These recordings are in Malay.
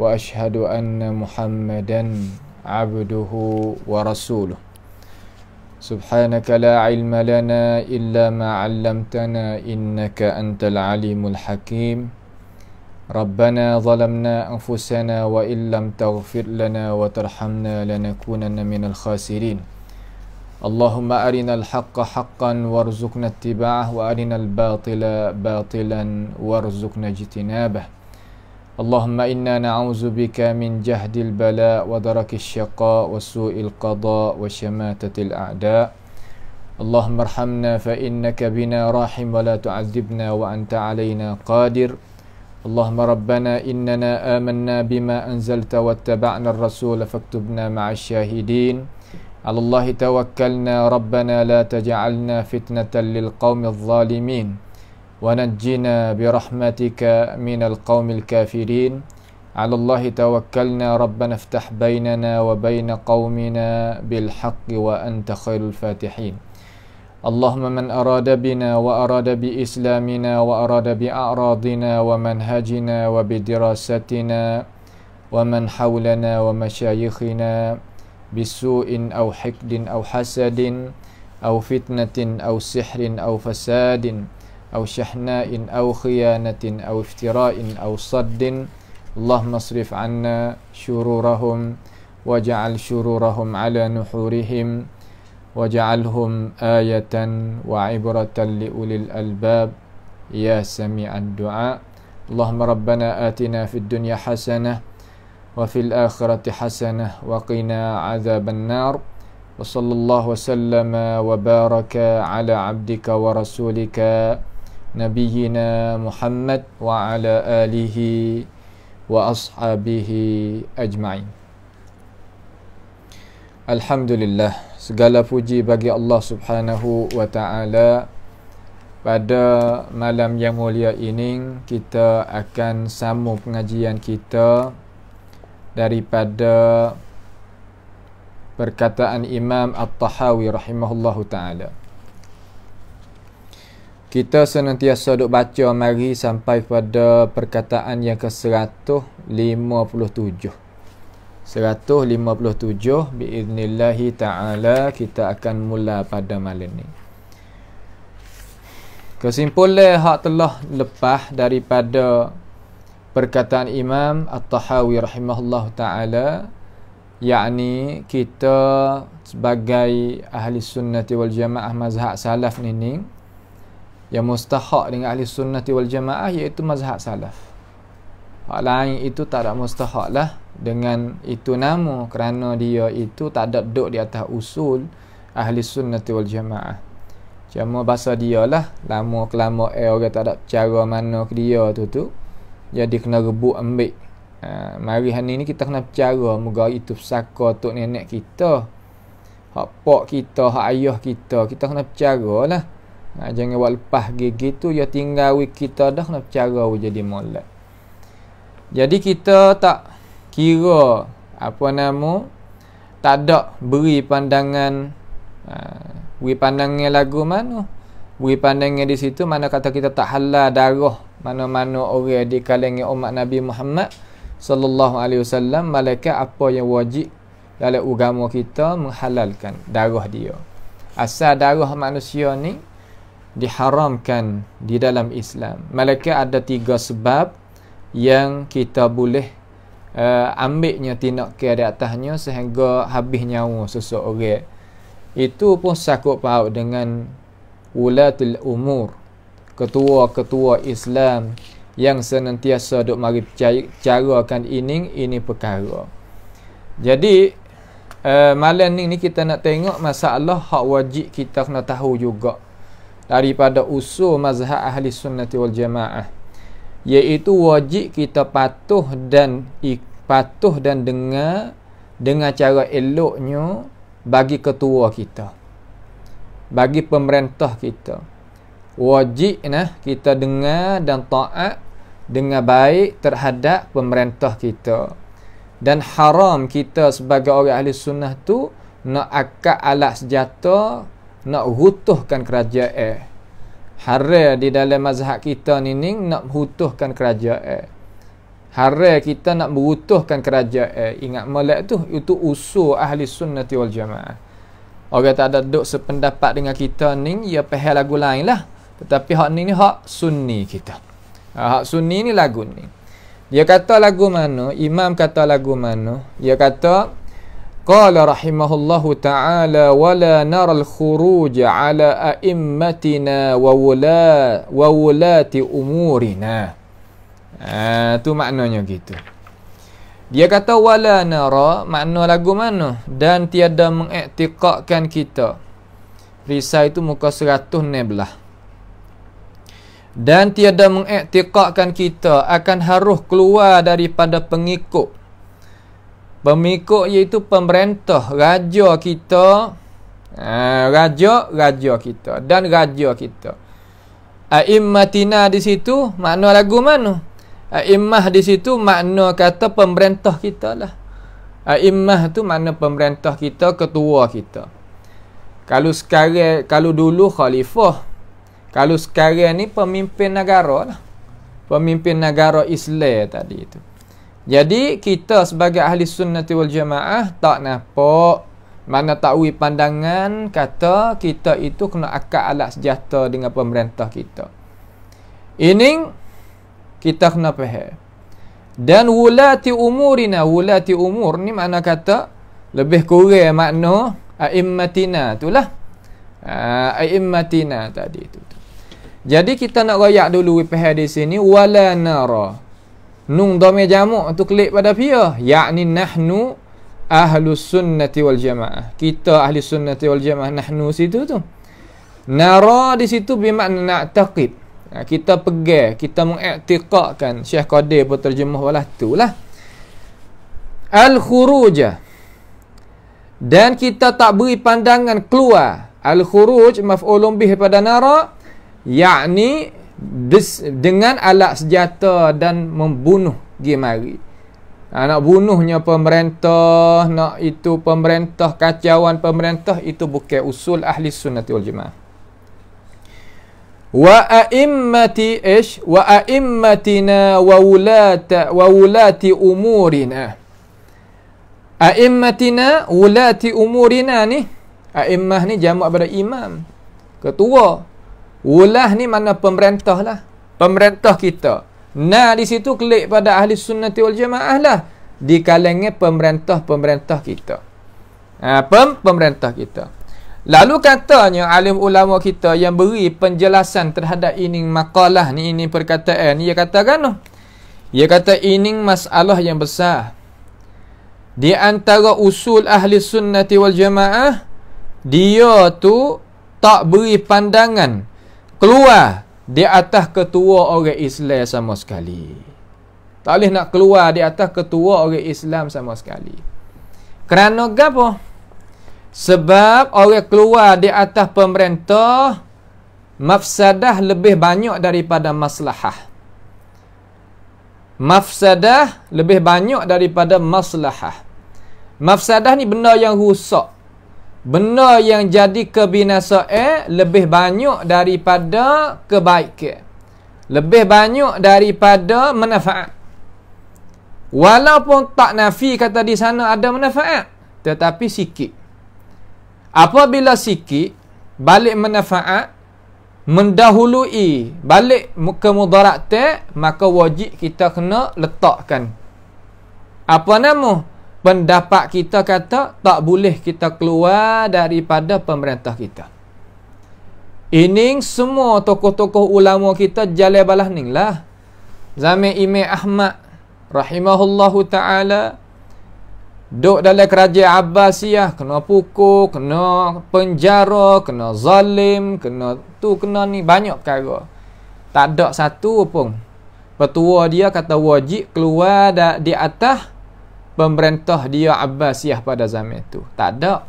واشهد ان محمدا عبده ورسوله سبحانك لا علم لنا الا ما علمتنا انك انت العليم الحكيم ربنا ظلمنا أنفسنا وإن لم تغفر لنا وترحمنا لنكونن من الخاسرين اللهم أرنا الحق حقا وارزقنا اتباعه وأرنا الباطل باطلا وارزقنا اجتنابه اللهم إنا نعوذ بك من جهد البلاء ودرك الشقاء وسوء القضاء وشماتة الأعداء اللهم ارحمنا فإنك بنا راحم ولا تعذبنا وأنت علينا قادر اللهم ربنا إننا آمنا بما أنزلت واتبعنا الرسول فاكتبنا مع الشاهدين على الله توكلنا ربنا لا تجعلنا فتنة للقوم الظالمين ونجنا برحمتك من القوم الكافرين على الله توكلنا ربنا افتح بيننا وبين قومنا بالحق وأنت خير الفاتحين اللهم من أراد بنا وأراد بإسلامنا وأراد بأعراضنا ومنهجنا وبدراستنا ومن حولنا ومشايخنا بسوء أو حقد أو حسد أو فتنة أو سحر أو فساد أو شحناء أو خيانة أو افتراء أو صد اللهم اصرف عنا شرورهم واجعل شرورهم على نحورهم واجعلهم آية وعبرة لأولي الألباب يا سميع الدعاء اللهم ربنا آتنا في الدنيا حسنة وفي الآخرة حسنة وقنا عذاب النار وصلى الله وسلم وبارك على عبدك ورسولك نبينا محمد وعلى آله وأصحابه أجمعين الحمد لله segala puji bagi Allah Subhanahu wa taala pada malam yang mulia ini kita akan sambung pengajian kita daripada perkataan Imam At-Tahawi rahimahullahu taala kita senantiasa duk baca mari sampai pada perkataan yang ke-157. 157 biiznillahi taala kita akan mula pada malam ini. Kesimpulan hak telah lepas daripada perkataan Imam At-Tahawi rahimahullah taala yakni kita sebagai ahli sunnah wal jamaah mazhab salaf nining ni, yang mustahak dengan ahli sunnah wal jamaah iaitu mazhab salaf hak lain itu tak ada mustahak lah dengan itu nama kerana dia itu tak ada duduk di atas usul ahli sunnah wal jamaah cuma bahasa dia lah lama kelama eh orang tak ada cara mana ke dia tu tu jadi kena rebut ambik. ha, mari hari ni kita kena cara moga itu pesaka tu nenek kita hak pok kita, hak ayah kita kita kena cara lah Ha, jangan buat lepas gigi tu ya tinggal kita dah kena cara jadi molat. Jadi kita tak kira apa nama tak ada beri pandangan ha, beri pandangan lagu mana beri pandangnya di situ mana kata kita tak halal darah mana-mana orang di kalangan umat Nabi Muhammad sallallahu alaihi wasallam malaikat apa yang wajib dalam agama kita menghalalkan darah dia asal darah manusia ni diharamkan di dalam Islam. Malaikat ada tiga sebab yang kita boleh uh, ambilnya tindakan di atasnya sehingga habis nyawa seseorang. Itu pun sakut paut dengan ulatul umur, ketua-ketua Islam yang senantiasa duk mari akan ini ini perkara. Jadi uh, malam ni, ni kita nak tengok masalah hak wajib kita kena tahu juga daripada usul mazhab ahli sunnati wal jamaah iaitu wajib kita patuh dan patuh dan dengar dengan cara eloknya bagi ketua kita bagi pemerintah kita wajib nah kita dengar dan taat dengan baik terhadap pemerintah kita dan haram kita sebagai orang ahli sunnah tu nak akak alat sejata nak hutuhkan kerajaan hara di dalam mazhab kita ni ni nak hutuhkan kerajaan hara kita nak berutuhkan kerajaan ingat molek tu itu usul ahli sunnati wal jamaah orang tak ada duk sependapat dengan kita ni ya pahal lagu lain lah tetapi hak ni ni hak sunni kita ha, hak sunni ni lagu ni dia kata lagu mana imam kata lagu mana dia kata قال رحمه الله تعالى ولا نرى الخروج على أئمتنا وولاة وولاة أمورنا itu maknanya gitu dia kata wala nara makna lagu mana dan tiada mengiktikadkan kita risai itu muka seratus nebelah dan tiada mengiktikadkan kita akan harus keluar daripada pengikut Pemikuk iaitu pemerintah raja kita uh, raja raja kita dan raja kita. Tina di situ makna lagu mana? Aimmah di situ makna kata pemerintah kita lah. Aimmah tu makna pemerintah kita, ketua kita. Kalau sekarang kalau dulu khalifah. Kalau sekarang ni pemimpin negara lah. Pemimpin negara Islam tadi itu. Jadi kita sebagai ahli sunnati wal jamaah tak nampak mana tahu pandangan kata kita itu kena akad alat sejahtera dengan pemerintah kita. Ini kita kena faham. Dan wulati umurina wulati umur ni mana kata lebih kurang makna aimmatina itulah. Ah, aimmatina tadi itu. Jadi kita nak royak dulu faham di sini wala nara nun dhamir ya jamak tu klik pada pia ya. yakni nahnu ahlu sunnati wal jamaah kita ahli sunnati wal jamaah nahnu situ tu nara di situ bermakna nak taqid kita pegang kita mengiktiqakan Syekh Qadir pun terjemah walah tulah al khuruja dan kita tak beri pandangan keluar al khuruj maf'ulun bih pada nara yakni bes, dengan alat senjata dan membunuh Gimari. Ha, nak bunuhnya pemerintah, nak itu pemerintah, kacauan pemerintah, itu bukan usul ahli sunnah wal jemaah. Wa a'immati ish, wa a'immatina wa wulata, wa wulati umurina. A'immatina wulati umurina ni, a'immah ni jama' pada imam, ketua, Wulah ni mana pemerintah lah. Pemerintah kita. Nah di situ klik pada ahli sunnah wal jamaah lah. Di kalengnya pemerintah-pemerintah kita. Ha, pem pemerintah kita. Lalu katanya alim ulama kita yang beri penjelasan terhadap ini makalah ni ini perkataan ni. Dia katakan Dia kata ini masalah yang besar. Di antara usul ahli sunnah wal jamaah. Dia tu tak beri pandangan keluar di atas ketua orang Islam sama sekali. Tak boleh nak keluar di atas ketua orang Islam sama sekali. Kerana apa? Sebab orang keluar di atas pemerintah mafsadah lebih banyak daripada maslahah. Mafsadah lebih banyak daripada maslahah. Mafsadah ni benda yang rusak benda yang jadi kebinasaan lebih banyak daripada kebaikan lebih banyak daripada manfaat walaupun tak nafi kata di sana ada manfaat tetapi sikit apabila sikit balik manfaat mendahului balik kemudaratan maka wajib kita kena letakkan apa nama? pendapat kita kata tak boleh kita keluar daripada pemerintah kita. Ini semua tokoh-tokoh ulama kita jalan balah ni lah. Zamir Imam Ahmad rahimahullahu taala duk dalam kerajaan Abbasiyah kena pukul, kena penjara, kena zalim, kena tu kena ni banyak perkara. Tak ada satu pun petua dia kata wajib keluar di atas pemerintah dia Abbasiyah pada zaman itu. Tak ada.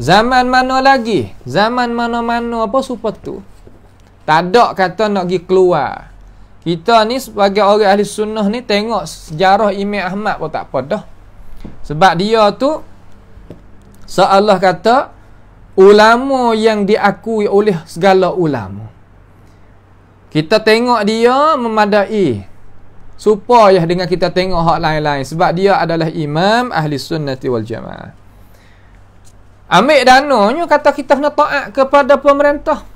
Zaman mana lagi? Zaman mana-mana apa super tu? Tak ada kata nak pergi keluar. Kita ni sebagai orang ahli sunnah ni tengok sejarah Imam Ahmad pun tak apa dah. Sebab dia tu seolah kata ulama yang diakui oleh segala ulama. Kita tengok dia memadai supaya dengan kita tengok hak lain-lain sebab dia adalah imam ahli Sunnah wal jamaah ambil dananya kata kita kena taat kepada pemerintah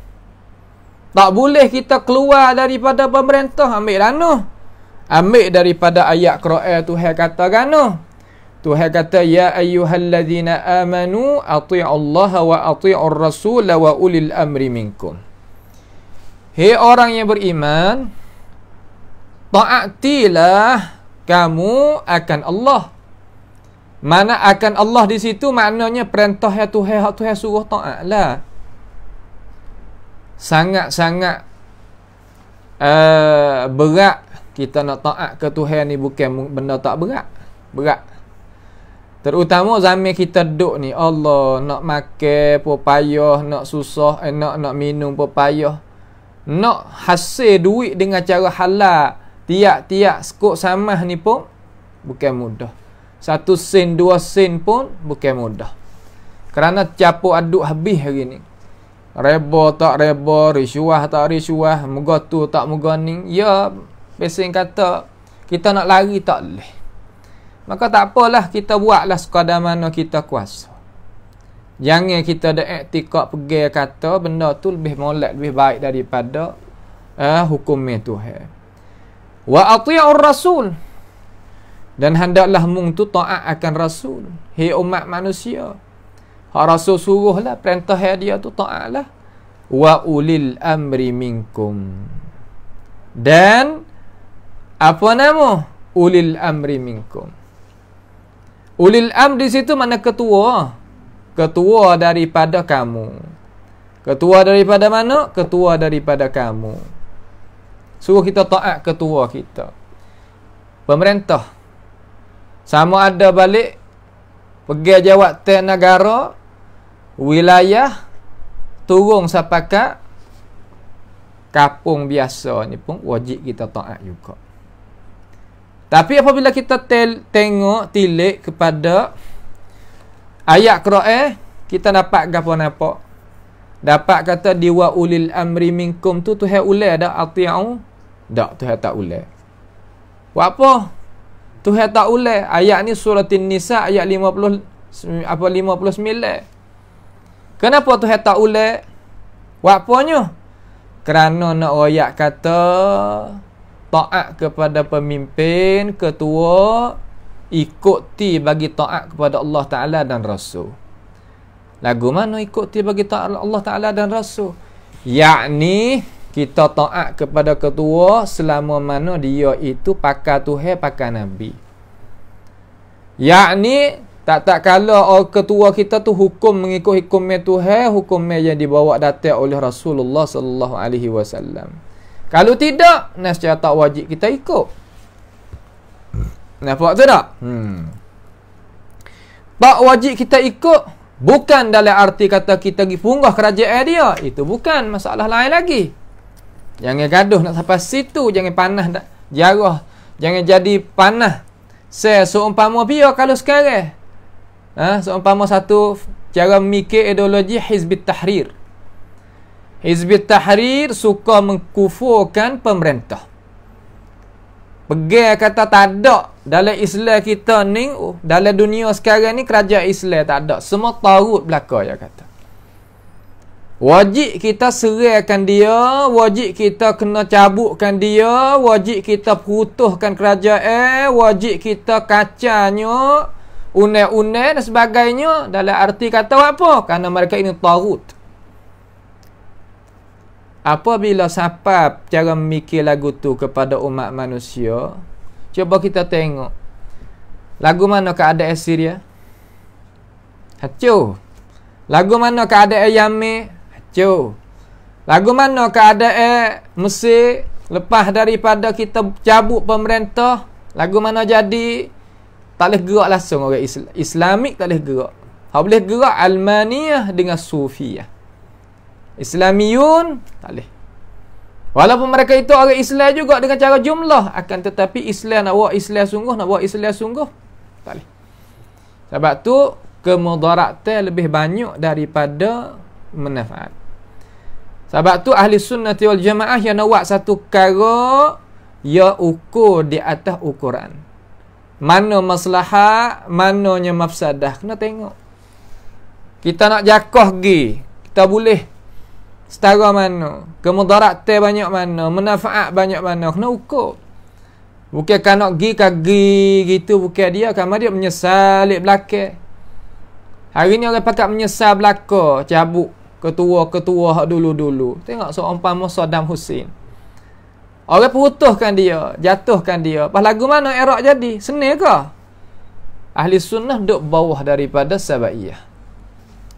tak boleh kita keluar daripada pemerintah ambil danu. ambil daripada ayat Quran Tuhan kata kan Tuhan kata ya ayyuhallazina amanu Allah wa atiiur rasul wa ulil amri minkum Hei orang yang beriman, Ta'atilah kamu akan Allah. Mana akan Allah di situ maknanya perintah ya Tuhan hak Tuhan suruh taatlah. Sangat-sangat uh, berat kita nak taat ke Tuhan ni bukan benda tak berat. Berat. Terutama zaman kita duduk ni Allah nak makan pun nak susah, eh, nak nak minum pun Nak hasil duit dengan cara halal tiap-tiap skop sama ni pun bukan mudah. Satu sen, dua sen pun bukan mudah. Kerana capuk aduk habis hari ni. Reba tak reba, risuah tak risuah, moga tu tak moga ni. Ya, pesen kata kita nak lari tak boleh. Maka tak apalah kita buatlah sekadar mana kita kuasa. Jangan kita ada etikat pergi kata benda tu lebih molek, lebih baik daripada eh, hukum Tuhan. Eh wa ati'ur rasul dan hendaklah mung tu taat akan rasul hei umat manusia ha rasul suruhlah perintah dia tu taatlah wa ulil amri minkum dan apa nama ulil amri minkum ulil am di situ mana ketua ketua daripada kamu ketua daripada mana ketua daripada kamu suruh kita taat ketua kita pemerintah sama ada balik pergi jawab te negara wilayah turun sepakat kapung biasa ni pun wajib kita taat juga tapi apabila kita tel, tengok tilik kepada ayat Quran kita dapat gapo-napo dapat kata diwa ulil amri minkum tu tu hai ulil ada atiyau tak, Tuhan tak boleh. Buat apa? Tuhan tak boleh. Ayat ni surah Nisa ayat 50 apa 59. Kenapa Tuhan tak boleh? Buat apanya? Kerana nak royak kata taat kepada pemimpin, ketua ikuti bagi taat kepada Allah Taala dan Rasul. Lagu mana ikuti bagi taat Allah Taala dan Rasul? Yakni kita taat kepada ketua selama mana dia itu pakar Tuhan pakar Nabi. Yakni tak tak kala ketua kita tu hukum mengikut hukum Tuhan, hukum yang dibawa datang oleh Rasulullah sallallahu alaihi wasallam. Kalau tidak, nescaya tak wajib kita ikut. Nampak tu tak? Hmm. Tak wajib kita ikut bukan dalam arti kata kita pergi punggah kerajaan dia. Itu bukan masalah lain lagi. Jangan gaduh nak sampai situ jangan panah, dak. Jarah. Jangan jadi panah. Se seumpama pia kalau sekarang. Ah, ha? seumpama satu cara mikir ideologi Hizbi Tahrir. Hizbi Tahrir suka mengkufurkan pemerintah. Pegang kata tak ada dalam Islam kita ni, dalam dunia sekarang ni kerajaan Islam tak ada. Semua tarut belaka dia kata. Wajib kita serahkan dia, wajib kita kena cabutkan dia, wajib kita putuhkan kerajaan, wajib kita kacanya unek-unek dan sebagainya dalam arti kata apa? Karena mereka ini tarut. Apabila sahabat cara memikir lagu tu kepada umat manusia, cuba kita tengok. Lagu mana ke ada Syria? Hacu. Lagu mana ke ada Yamin? Cu. Lagu mana keadaan eh? Mesir lepas daripada kita cabut pemerintah, lagu mana jadi tak boleh gerak langsung orang Islamik tak boleh gerak. Hak boleh gerak Almaniyah dengan Sufiyah. Islamiyun tak boleh. Walaupun mereka itu orang Islam juga dengan cara jumlah akan tetapi Islam nak buat Islam sungguh nak buat Islam sungguh tak boleh. Sebab tu kemudaratnya lebih banyak daripada manfaat. Sebab tu ahli sunnah wal jamaah yang nak satu perkara ya ukur di atas ukuran. Mana maslahat, mananya mafsadah kena tengok. Kita nak jakah gi, kita boleh setara mana, kemudaratan banyak mana, manfaat banyak mana kena ukur. Bukan kan nak gi ka gi gitu bukan dia kan dia menyesal belakang. Hari ni orang pakat menyesal belakang cabut ketua-ketua dulu-dulu. Tengok so seumpama Saddam Hussein. Orang perutuhkan dia, jatuhkan dia. Pas lagu mana Iraq jadi? Senil ke? Ahli sunnah duk bawah daripada Sabaiyah.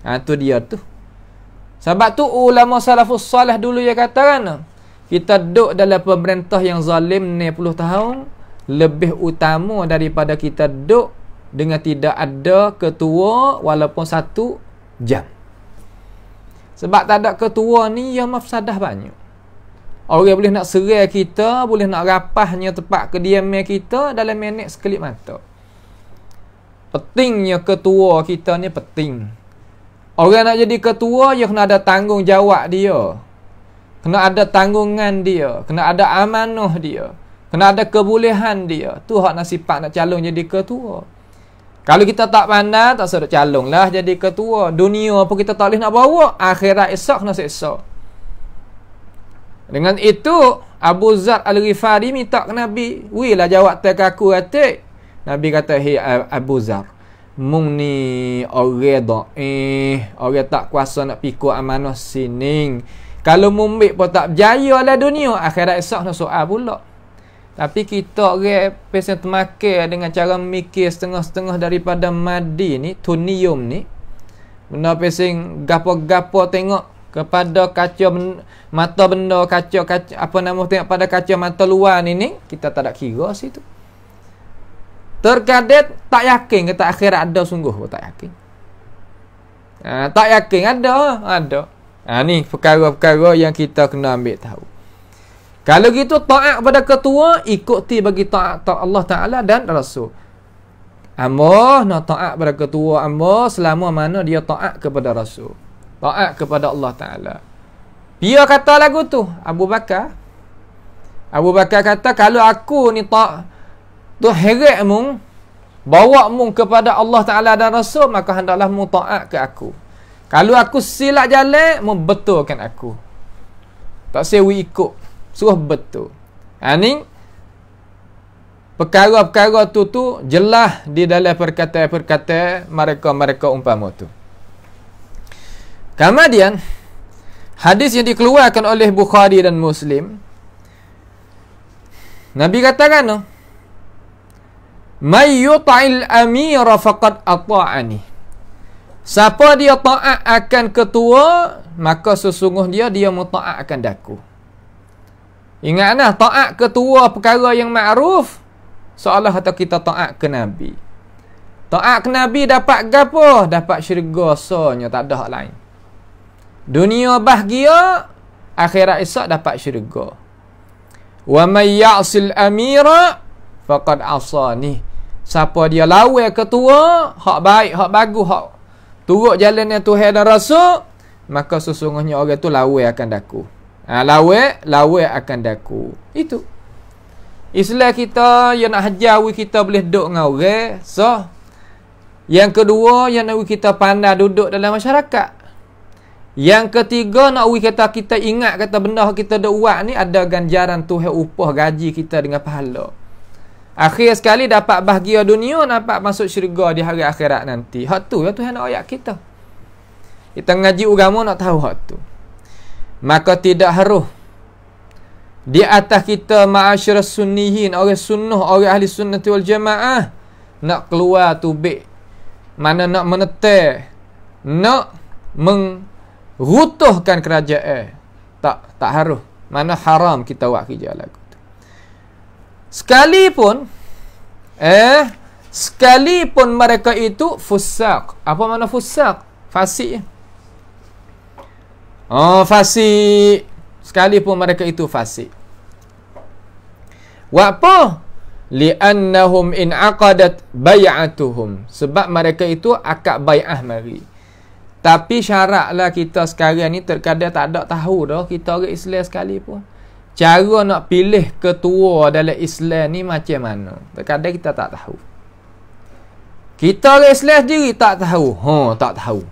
Ha, tu dia tu. Sebab tu ulama salafus salih dulu yang kata kan? Kita duk dalam pemerintah yang zalim puluh tahun. Lebih utama daripada kita duk dengan tidak ada ketua walaupun satu jam. Sebab tak ada ketua ni ya mafsadah banyak. Orang boleh nak serai kita, boleh nak rapahnya tempat kediaman kita dalam minit sekelip mata. Pentingnya ketua kita ni penting. Orang nak jadi ketua, ya kena ada tanggungjawab dia. Kena ada tanggungan dia. Kena ada amanah dia. Kena ada kebolehan dia. Tu hak nasibat nak calon jadi ketua. Kalau kita tak pandai, tak sedut calung lah jadi ketua. Dunia apa kita tak boleh nak bawa. Akhirat esok kena esok. Dengan itu, Abu Zar Al-Rifari minta ke Nabi. Wih lah jawab tak aku Nabi kata, hey Abu Zar. Mung ni orang do'eh. Orang tak kuasa nak pikul amanah sining. Kalau mumbik pun tak berjaya lah dunia. Akhirat esok kena soal pula. Tapi kita orang pesen termakir dengan cara mikir setengah-setengah daripada madi ni, tunium ni. Benda pesen gapo-gapo tengok kepada kaca ben, mata benda kaca, kaca apa nama tengok pada kaca mata luar ni ni kita tak ada kira situ terkadet tak yakin ke tak akhirat ada sungguh oh, tak yakin ha, tak yakin ada ada ha, ni perkara-perkara yang kita kena ambil tahu kalau gitu taat pada ketua, ikuti bagi taat ta Allah Ta'ala dan Rasul. Amboh nak taat pada ketua amboh selama mana dia taat kepada Rasul. Taat kepada Allah Ta'ala. Dia kata lagu tu, Abu Bakar. Abu Bakar kata, kalau aku ni tak tu heret mu, bawa mu kepada Allah Ta'ala dan Rasul, maka hendaklah mu taat ke aku. Kalau aku silap jalan, mu betulkan aku. Tak sewi ikut suruh betul ani ha, perkara-perkara tu tu jelas di dalam perkata perkata mereka-mereka umpama tu kemudian hadis yang dikeluarkan oleh Bukhari dan Muslim Nabi katakan tu may yuta'il amira faqad ata'ani siapa dia ta'at akan ketua maka sesungguh dia dia muta'at akan daku Ingatlah taat ketua perkara yang makruf seolah atau kita taat ke nabi. Taat ke nabi dapat gapo? Dapat syurga sonya tak ada lain. Dunia bahagia, akhirat esok dapat syurga. Wa may ya'sil amira faqad asani. Siapa dia lawan ketua, hak baik, hak bagus, hak turut jalan yang Tuhan dan Rasul, maka sesungguhnya orang itu lawan akan dakuh. Ha, ah, lawe lawak akan daku. Itu. Islam kita, yang nak hajar kita boleh duduk dengan orang. So, yang kedua, yang nak kita pandai duduk dalam masyarakat. Yang ketiga, nak ui kata kita ingat kata benda kita duduk buat ni ada ganjaran tu yang upah gaji kita dengan pahala. Akhir sekali dapat bahagia dunia, dapat masuk syurga di hari akhirat nanti. Hak tu, yang lah tu yang nak ayat kita. Kita ngaji agama nak tahu hak tu maka tidak haruh di atas kita ma'asyur sunnihin orang sunnah orang ahli sunnati wal jamaah nak keluar tubik mana nak menetir nak mengutuhkan kerajaan tak tak haruh mana haram kita buat kerja lagu tu sekalipun eh sekalipun mereka itu fusak apa mana fusak fasik ya? Oh, fasik. Sekalipun mereka itu fasik. Wapa? Liannahum in aqadat bay'atuhum. Sebab mereka itu akad bay'ah mari. Tapi syaratlah kita sekarang ni terkadang tak ada tahu dah kita orang Islam sekalipun. Cara nak pilih ketua dalam Islam ni macam mana? Terkadang kita tak tahu. Kita orang Islam sendiri tak tahu. Ha, tak tahu.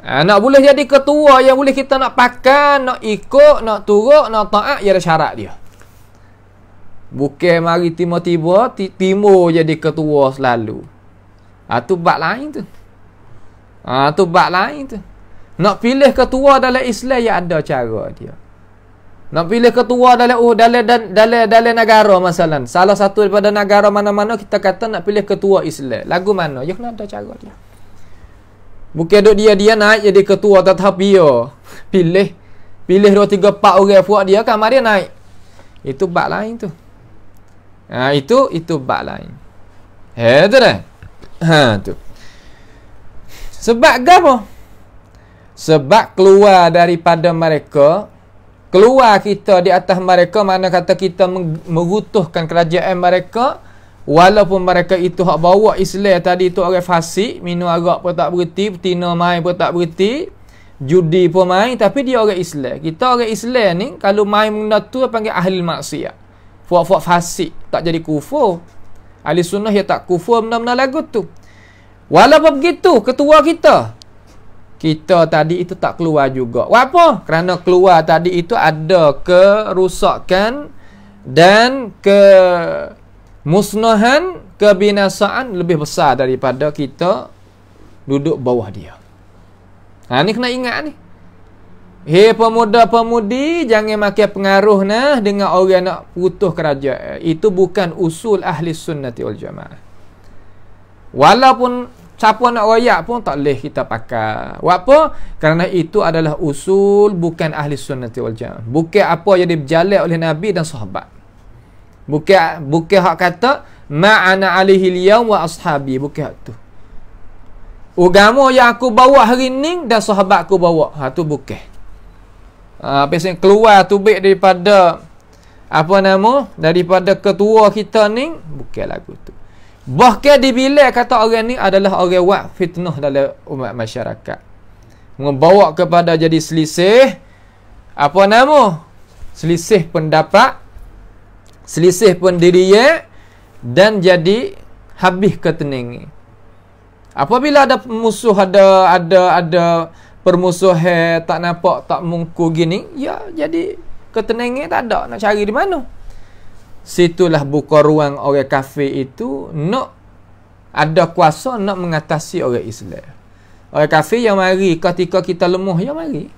Ha, nak boleh jadi ketua yang boleh kita nak pakai, nak ikut, nak turut, nak taat, ia ya ada syarat dia. Bukan mari tiba-tiba, timur jadi ketua selalu. Ha, bak lain tu. Ha, bak lain tu. Nak pilih ketua dalam Islam yang ada cara dia. Nak pilih ketua dalam oh, dalam, dalam, dalam, dalam negara masalah. Salah satu daripada negara mana-mana kita kata nak pilih ketua Islam. Lagu mana? Ya kena ada cara dia. Bukan duk dia dia naik jadi ketua tetapi yo. Pilih pilih 2 3 4 orang buat dia kan mari naik. Itu bab lain tu. Ha, itu itu bab lain. Ha tu dah. Ha tu. Sebab apa? Sebab keluar daripada mereka keluar kita di atas mereka mana kata kita mengutuhkan kerajaan mereka Walaupun mereka itu hak bawa Islam tadi tu orang fasik, minum arak pun tak berhenti, bertina main pun tak berhenti, judi pun main tapi dia orang Islam. Kita orang Islam ni kalau main benda tu panggil ahli maksiat. Fuak-fuak fasik tak jadi kufur. Ahli sunnah ya tak kufur benda-benda lagu tu. Walaupun begitu ketua kita kita tadi itu tak keluar juga. Apa? Kerana keluar tadi itu ada kerusakan dan ke musnahan kebinasaan lebih besar daripada kita duduk bawah dia. Ha ni kena ingat ni. Hei pemuda-pemudi jangan makan pengaruh nah dengan orang nak putus kerajaan. Itu bukan usul ahli sunnati wal jamaah. Walaupun siapa nak royak pun tak boleh kita pakai. Buat apa? Kerana itu adalah usul bukan ahli sunnati wal jamaah. Bukan apa yang dijalal oleh Nabi dan sahabat. Bukan buka hak kata ma'ana alaihi liyaum wa ashabi bukan hak tu. Ugamu yang aku bawa hari ni dan sahabat aku bawa. Ha tu bukan. Ha, biasanya keluar tu baik daripada apa nama daripada ketua kita ni bukan lagu tu. Bahkan dibilai kata orang ni adalah orang buat fitnah dalam umat masyarakat. Membawa kepada jadi selisih apa nama? Selisih pendapat selisih pun diri ye dan jadi habis ketening apabila ada musuh ada ada ada permusuhan tak nampak tak mungku gini ya jadi ketening tak ada nak cari di mana situlah buka ruang orang kafir itu nak ada kuasa nak mengatasi orang Islam orang kafir yang mari ketika kita lemah yang mari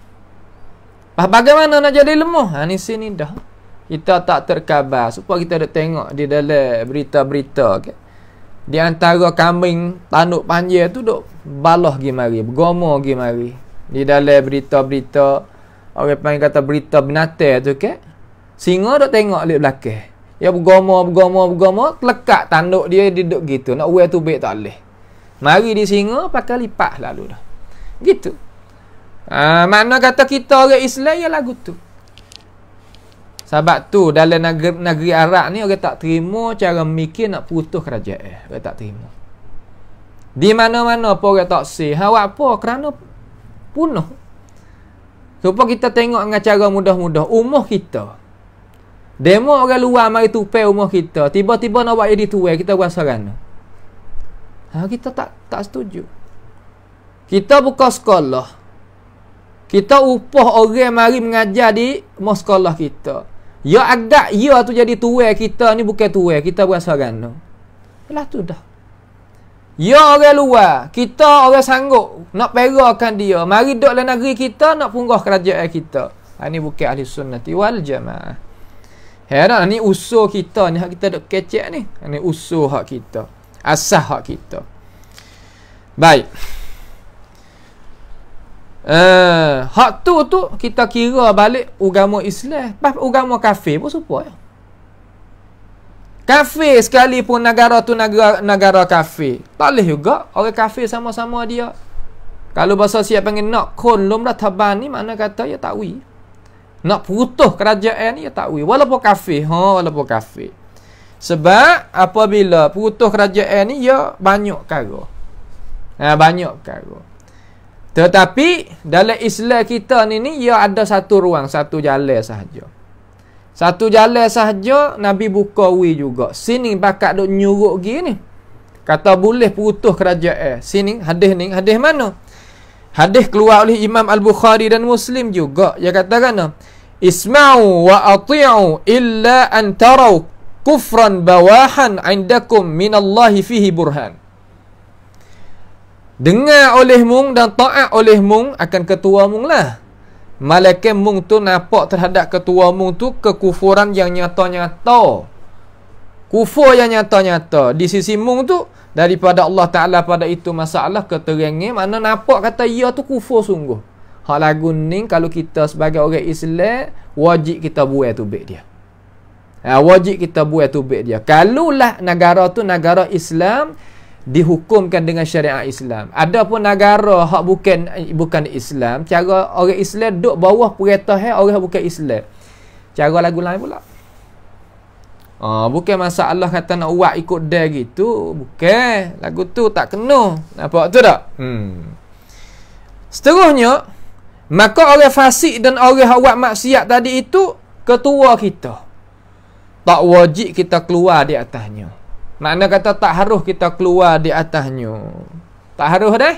bagaimana nak jadi lemah ha ni sini dah kita tak terkabar supaya kita ada tengok di dalam berita-berita okay? di antara kambing tanduk panjir tu duk baloh gi mari bergomo gi mari di dalam berita-berita orang panggil kata berita binatang tu okay? singa duk tengok lihat belakang Ya bergomo bergomo bergomo lekat tanduk dia dia duk gitu nak wear tu baik tak boleh mari di singa pakai lipat lalu dah gitu Uh, ah, mana kata kita orang Islam ya lagu tu sebab tu dalam negeri, negeri Arab ni orang tak terima cara mikir nak putus kerajaan. Orang tak terima. Di mana-mana pun orang tak si. Ha buat apa? Kerana punah. Supaya kita tengok dengan cara mudah-mudah umur kita. Demo orang luar mari tupai umur kita. Tiba-tiba nak buat jadi tua kita buat sarana. Ha, kita tak tak setuju. Kita buka sekolah. Kita upah orang mari mengajar di sekolah kita. Ya agak ya tu jadi tuwe kita ni bukan tuwe kita buat sarang tu. Yalah tu dah. Ya orang luar, kita orang sanggup nak perakan dia. Mari dok dalam negeri kita nak punggah kerajaan kita. Ha ni bukan ahli sunnah wal jamaah. Hera ni usul kita ni hak kita dok kecek ni. Ini usul hak kita. Asah hak kita. Baik. Eh, hak tu tu kita kira balik agama Islam. Pas agama kafir pun serupa ya. Kafir sekalipun negara tu negara, negara kafir. Tak boleh juga orang kafir sama-sama dia. Kalau bahasa siap panggil nak kolom dah taban ni mana kata ya takwi. Nak putus kerajaan ni ya takwi. Walaupun kafir, ha walaupun kafir. Sebab apabila putus kerajaan ni ya banyak kara. Ha, banyak kara. Tetapi dalam Islam kita ni ni ia ada satu ruang, satu jalan sahaja. Satu jalan sahaja Nabi buka wi juga. Sini bakat duk nyuruk gini. Kata boleh putus kerajaan. Eh, sini hadis ni, hadis mana? Hadis keluar oleh Imam Al-Bukhari dan Muslim juga. Dia kata kena Isma'u wa ati'u illa an taraw kufran bawahan indakum min Allah fihi burhan. Dengar oleh mung dan taat oleh mung akan ketua mung lah. Malaikat mung tu nampak terhadap ketua mung tu kekufuran yang nyata-nyata. Kufur yang nyata-nyata. Di sisi mung tu, daripada Allah Ta'ala pada itu masalah keterangnya, mana nampak kata ia tu kufur sungguh. Hak lagu ni kalau kita sebagai orang Islam, wajib kita buat tu baik dia. Ha, wajib kita buat tu baik dia. Kalulah negara tu negara Islam, dihukumkan dengan syariat Islam. Adapun negara hak bukan bukan Islam, cara orang Islam duk bawah perintah orang bukan Islam. Cara lagu lain pula. Oh, bukan Allah kata nak uat ikut dia gitu. Bukan. Lagu tu tak kena. Nampak tu tak? Hmm. Seterusnya, maka orang fasik dan orang awak maksiat tadi itu ketua kita. Tak wajib kita keluar di atasnya. Makna kata tak harus kita keluar di atasnya. Tak harus dah.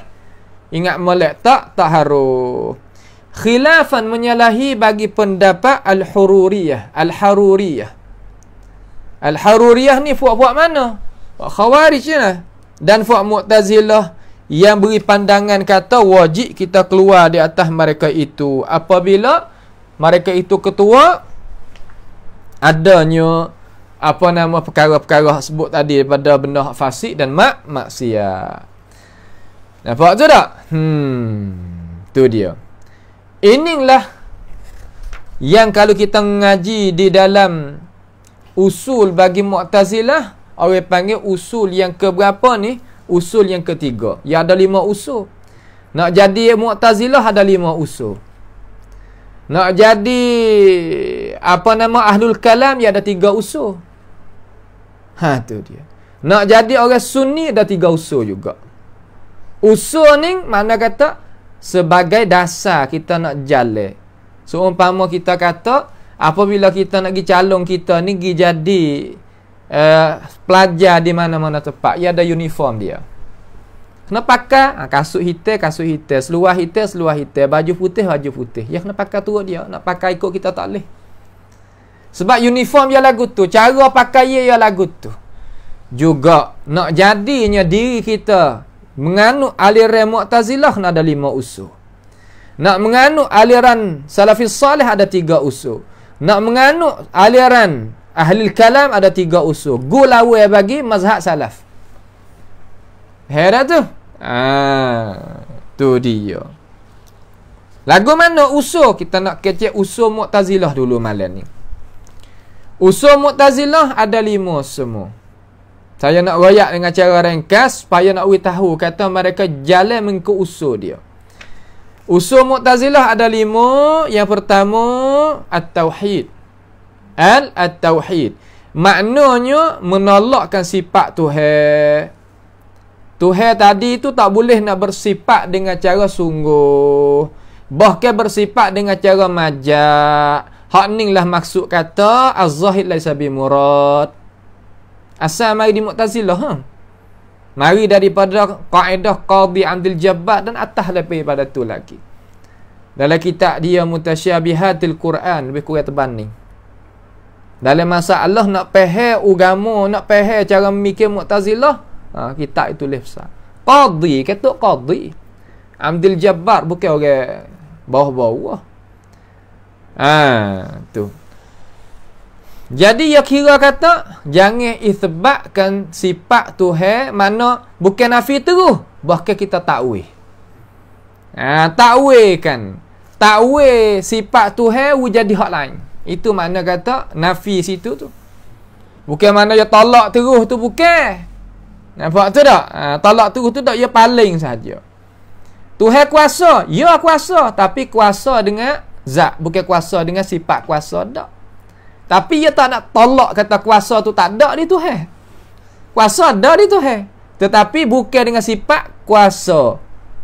Ingat melek tak, tak haruh. Khilafan menyalahi bagi pendapat Al-Hururiyah. Al-Haruriyah. Al-Haruriyah ni fuak-fuak mana? Fuak khawarij ni lah. Dan fuak mu'tazilah yang beri pandangan kata wajib kita keluar di atas mereka itu. Apabila mereka itu ketua, adanya apa nama perkara-perkara sebut tadi daripada benda hak fasik dan mak maksiat. Nampak tu tak? Hmm, tu dia. Inilah yang kalau kita ngaji di dalam usul bagi Mu'tazilah, orang panggil usul yang keberapa ni? Usul yang ketiga. Ya ada lima usul. Nak jadi Mu'tazilah ada lima usul. Nak jadi apa nama Ahlul Kalam, ya ada tiga usul. Ha tu dia. Nak jadi orang sunni ada tiga usul juga. Usul ni mana kata sebagai dasar kita nak jalan. So umpama kita kata apabila kita nak gi calon kita ni gi jadi uh, pelajar di mana-mana tempat. Ia ada uniform dia. Kena pakai ha, kasut hitam, kasut hitam, seluar hitam, seluar hitam, baju putih, baju putih. Ya kena pakai tu dia, nak pakai ikut kita tak boleh. Sebab uniform dia lagu tu, cara pakai dia lagu tu. Juga nak jadinya diri kita menganut aliran Mu'tazilah ada lima usul. Nak menganut aliran Salafis Salih ada tiga usul. Nak menganut aliran Ahlil Kalam ada tiga usul. Gulawai bagi mazhab Salaf. Hera tu? Ah, tu dia. Lagu mana usul? Kita nak kecek usul Mu'tazilah dulu malam ni. Usul Mu'tazilah ada lima semua. Saya nak rayak dengan cara ringkas supaya nak we tahu kata mereka jalan mengikut usul dia. Usul Mu'tazilah ada lima. Yang pertama at-tauhid. Al at-tauhid. Maknanya menolakkan sifat Tuhan. Tuhan tadi tu tak boleh nak bersifat dengan cara sungguh. Bahkan bersifat dengan cara majak. Hak ni lah maksud kata Az-Zahid lai sabi murad Asal mari di Muqtazilah ha? Mari daripada Kaedah Qadhi Abdul jabat Dan atas daripada tu lagi Dalam kitab dia Mutasyabihatil Quran Lebih kurang terbanding Dalam Allah nak pehe Ugamu nak pehe cara memikir Muqtazilah ha, Kitab itu lebih besar Qadhi, kata Qadhi Abdul jabat bukan orang bawah-bawah. Ha, tu. Jadi ia kira kata jangan isbatkan sifat Tuhan mana bukan nafi terus bahkan kita takwil. Ha, takwil kan. Takwil sifat Tuhan wujud di hak lain. Itu makna kata nafi situ tu. Bukan mana dia tolak terus tu bukan. Nampak tu tak? Ha, tolak terus tu tak ia paling saja. Tuhan kuasa, ya kuasa tapi kuasa dengan zat bukan kuasa dengan sifat kuasa dak tapi ia tak nak tolak kata kuasa tu tak ada di Tuhan kuasa ada di Tuhan tetapi bukan dengan sifat kuasa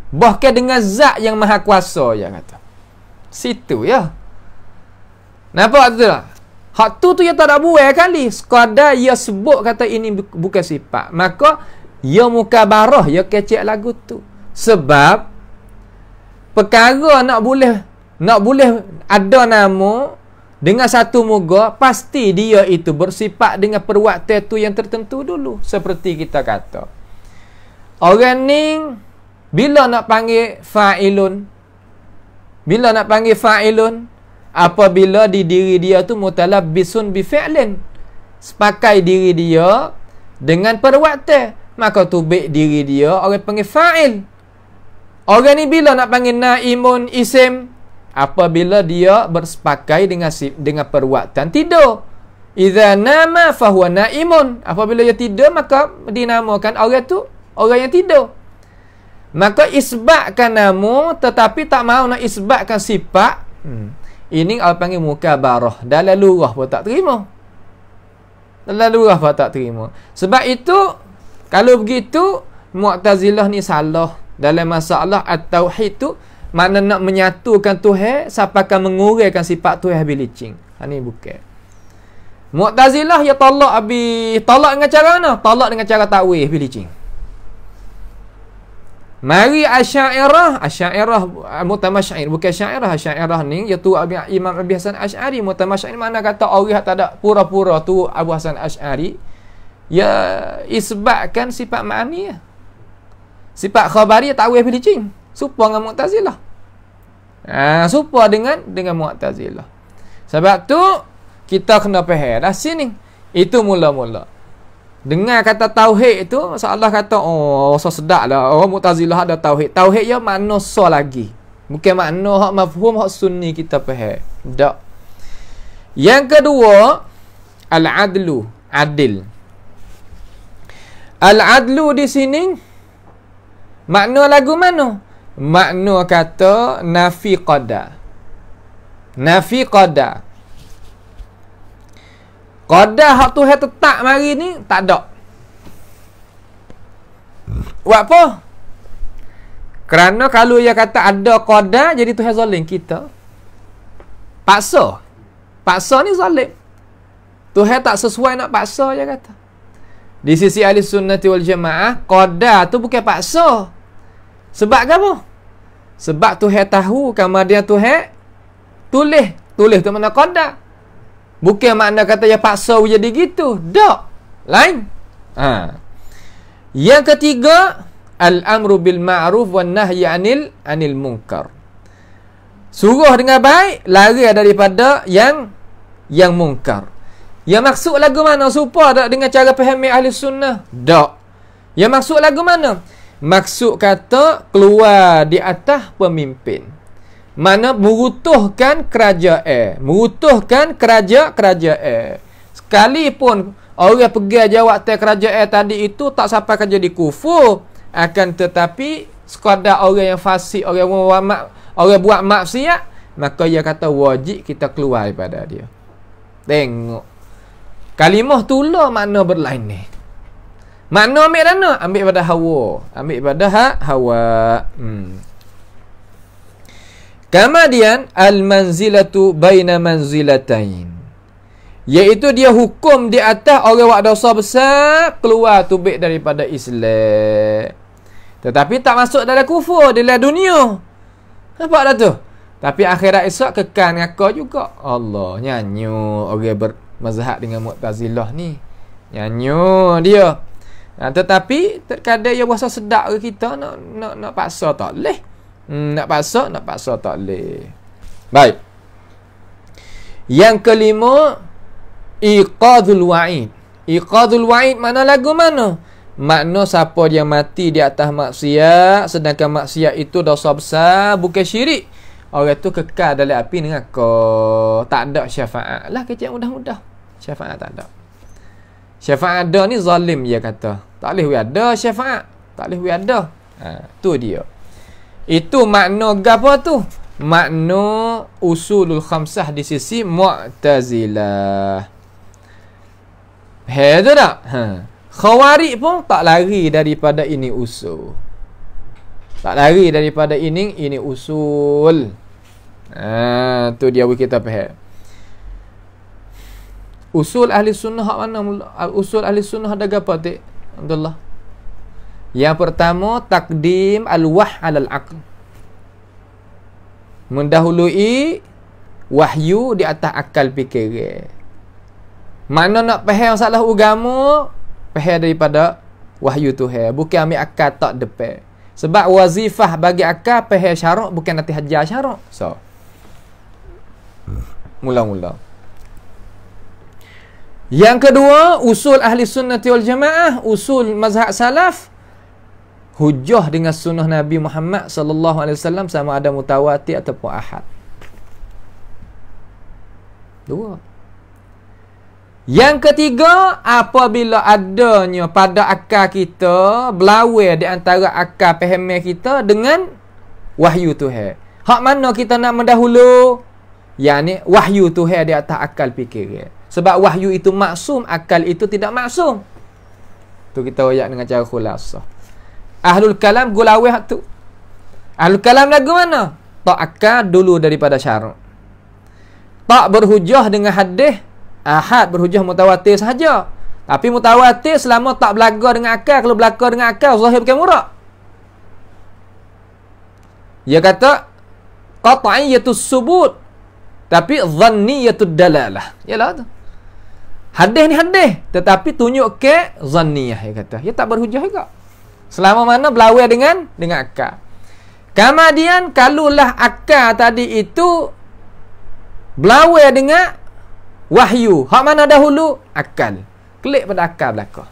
bahkan dengan zat yang maha kuasa yang kata situ ya nampak tu lah hak tu tu ia tak nak buai kali skoda ia sebut kata ini bukan sifat maka ia muka barah ia kecek lagu tu sebab perkara nak boleh nak boleh ada nama dengan satu muga, pasti dia itu bersifat dengan perwaktu itu yang tertentu dulu. Seperti kita kata. Orang ni, bila nak panggil fa'ilun? Bila nak panggil fa'ilun? Apabila di diri dia tu mutalab bisun bifi'lin. Sepakai diri dia dengan perwaktu. Maka tu tubik diri dia orang panggil fa'il. Orang ni bila nak panggil na'imun isim? apabila dia bersepakai dengan dengan perbuatan tidur idza nama fahuwa naimun apabila dia tidur maka dinamakan orang tu orang yang tidur maka isbatkan nama tetapi tak mau nak isbatkan sifat hmm. ini orang panggil mukabarah dalam lurah pun tak terima dalam lurah pun tak terima sebab itu kalau begitu mu'tazilah ni salah dalam masalah at-tauhid tu mana nak menyatukan Tuhan Siapa akan menguraikan sifat Tuhan habis licin Ini ha, bukan Mu'tazilah ya talak abi Talak dengan cara mana? Talak dengan cara ta'wih habis licin Mari asyairah Asyairah eh, mutamasyair Bukan syairah Asyairah ni Iaitu ya abi, Imam Abi Hasan Ash'ari Mutamasyair Mana kata orang tak ada pura-pura tu Abu Hasan Ash'ari Ya isbatkan sifat ma'ani Sifat khabari ya ta'wih habis licin Supa dengan Mu'tazilah. Ha, supa dengan dengan Mu'tazilah. Sebab tu kita kena faham dah sini. Itu mula-mula. Dengar kata tauhid tu, seolah kata oh rasa lah. dah. Oh Mu'tazilah ada tauhid. Tauhid ya so lagi. Bukan makna hak mafhum hak sunni kita faham. Tak. Yang kedua al-adlu, adil. Al-adlu di sini makna lagu mana? makna kata nafi qada nafi qada qada hak tu tetap mari ni tak ada buat apa kerana kalau ia kata ada qada jadi tu zalim kita paksa paksa ni zalim Tuhan tak sesuai nak paksa je kata di sisi ahli sunnati wal jamaah qada tu bukan paksa sebab apa? Sebab tu Tuhan tahu kamar dia Tuhan tulis. Tulis tu mana qada. Bukan makna kata ya paksa jadi gitu. Dak. Lain. Ha. Yang ketiga, al-amru bil ma'ruf wan nahyi anil anil munkar. Suruh dengan baik lari daripada yang yang mungkar. Yang maksud lagu mana? Supa tak dengan cara pahami ahli sunnah? Tak. Yang maksud lagu mana? Maksud kata keluar di atas pemimpin. Mana merutuhkan kerajaan. Merutuhkan kerajaan-kerajaan. Sekalipun orang pergi jawab teh kerajaan tadi itu tak sampai kerja di kufu, Akan tetapi sekadar orang yang fasik, orang yang buat, mak, orang yang buat maksiat. Maka ia kata wajib kita keluar daripada dia. Tengok. Kalimah tu lah makna berlainan. Mana ambil dana? Ambil pada hawa. Ambil pada ha hawa. Hmm. Kemudian al-manzilatu baina manzilatain. Iaitu dia hukum di atas oleh buat dosa besar keluar tubik daripada Islam. Tetapi tak masuk dalam kufur di dalam dunia. Apa dah tu? Tapi akhirat esok kekal dengan kau juga. Allah nyanyu orang bermazhab dengan muqtazilah ni. Nyanyu dia. Ha, tetapi terkadang yang berasa sedak ke kita nak nak nak paksa tak leh. Hmm, nak paksa, nak paksa tak leh. Baik. Yang kelima iqadul wa'id. Iqadul wa'id mana lagu mana? Makna siapa yang mati di atas maksiat sedangkan maksiat itu dosa besar bukan syirik. Orang tu kekal dalam api dengan kau. Tak ada syafaat lah kecil mudah-mudah. Syafaat tak ada. Syafaat ada ni zalim dia kata. Tak boleh ada syafaat. Tak boleh ada. Ha. Tu dia. Itu makna gapo tu? Makna usulul khamsah di sisi Mu'tazilah. Hei tu tak? Ha. Khawari pun tak lari daripada ini usul. Tak lari daripada ini, ini usul. Ha. tu dia kita faham. Usul ahli sunnah hak mana? Usul ahli sunnah ada apa tik? Abdullah. Yang pertama takdim al-wah alal aql. Mendahului wahyu di atas akal fikiran. Mana nak yang salah ugamu? Faham daripada wahyu Tuhan, bukan ambil akal tak depan. Sebab wazifah bagi akal faham syarak bukan nanti hajar syarak. So. Mula-mula. Hmm. Yang kedua, usul ahli sunnati wal jamaah, usul mazhab salaf hujah dengan sunnah Nabi Muhammad sallallahu alaihi wasallam sama ada mutawatir ataupun ahad. Dua. Yang ketiga, apabila adanya pada akal kita berlawan di antara akal pemahaman kita dengan wahyu Tuhan. Hak mana kita nak mendahulu? Yang ni wahyu Tuhan di atas akal fikiran. Sebab wahyu itu maksum, akal itu tidak maksum. Tu kita royak dengan cara khulasah. Ahlul kalam gulawih tu. Ahlul kalam lagu mana? Tak akal dulu daripada syarat. Tak berhujah dengan hadis ahad berhujah mutawatir sahaja. Tapi mutawatir selama tak berlaga dengan akal. Kalau berlaga dengan akal, zahir bukan murak. Dia kata, Qata'iyyatus subut. Tapi zanniyatul dalalah. Yalah tu. Hadis ni hadis tetapi tunjuk ke zanniyah dia kata. Dia tak berhujah juga. Selama mana berlawan dengan dengan akal. Kemudian kalulah akal tadi itu berlawan dengan wahyu. Hak mana dahulu? Akal. Klik pada akal belaka.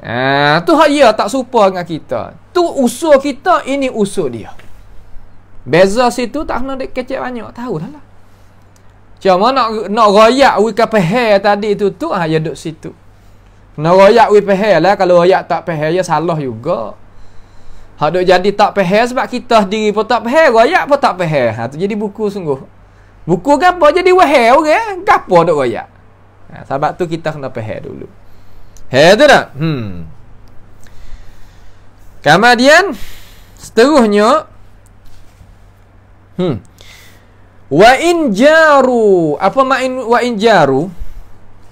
Ah, ha, tu hak dia tak serupa dengan kita. Tu usul kita, ini usul dia. Beza situ tak kena kecek banyak, tahu dah lah. Cuma nak nak royak wi kapehe tadi tu tu ah ya duk situ. Nak royak wi pehe lah kalau royak tak pehe ya salah juga. Hak duk jadi tak pehe sebab kita diri pun tak pehe, royak pun tak pehe. Ha tu jadi buku sungguh. Buku gapo jadi wahe orang? Okay? Eh? Gapo duk royak? Ha, sebab tu kita kena pehe dulu. He tu dah. Hmm. Kemudian seterusnya Hmm. Wa in jaru. Apa makna wa in jaru?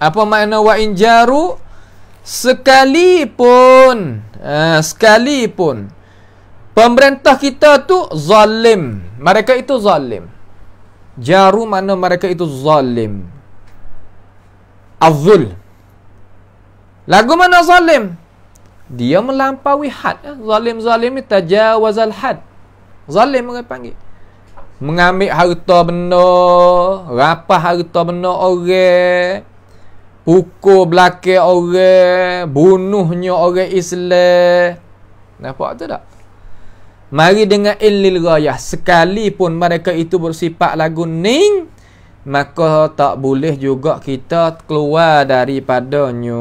Apa makna wa in jaru? Sekalipun. Ha, sekalipun. Pemerintah kita tu zalim. Mereka itu zalim. Jaru mana mereka itu zalim. Azul. Lagu mana zalim? Dia melampaui had. Zalim-zalim ni tajawazal had. Zalim mereka panggil mengambil harta benda, rapah harta benda orang, pukul belakang orang, bunuhnya orang Islam. Nampak tu tak? Mari dengan ilil rayah Sekalipun mereka itu bersifat lagu ning Maka tak boleh juga kita keluar daripadanya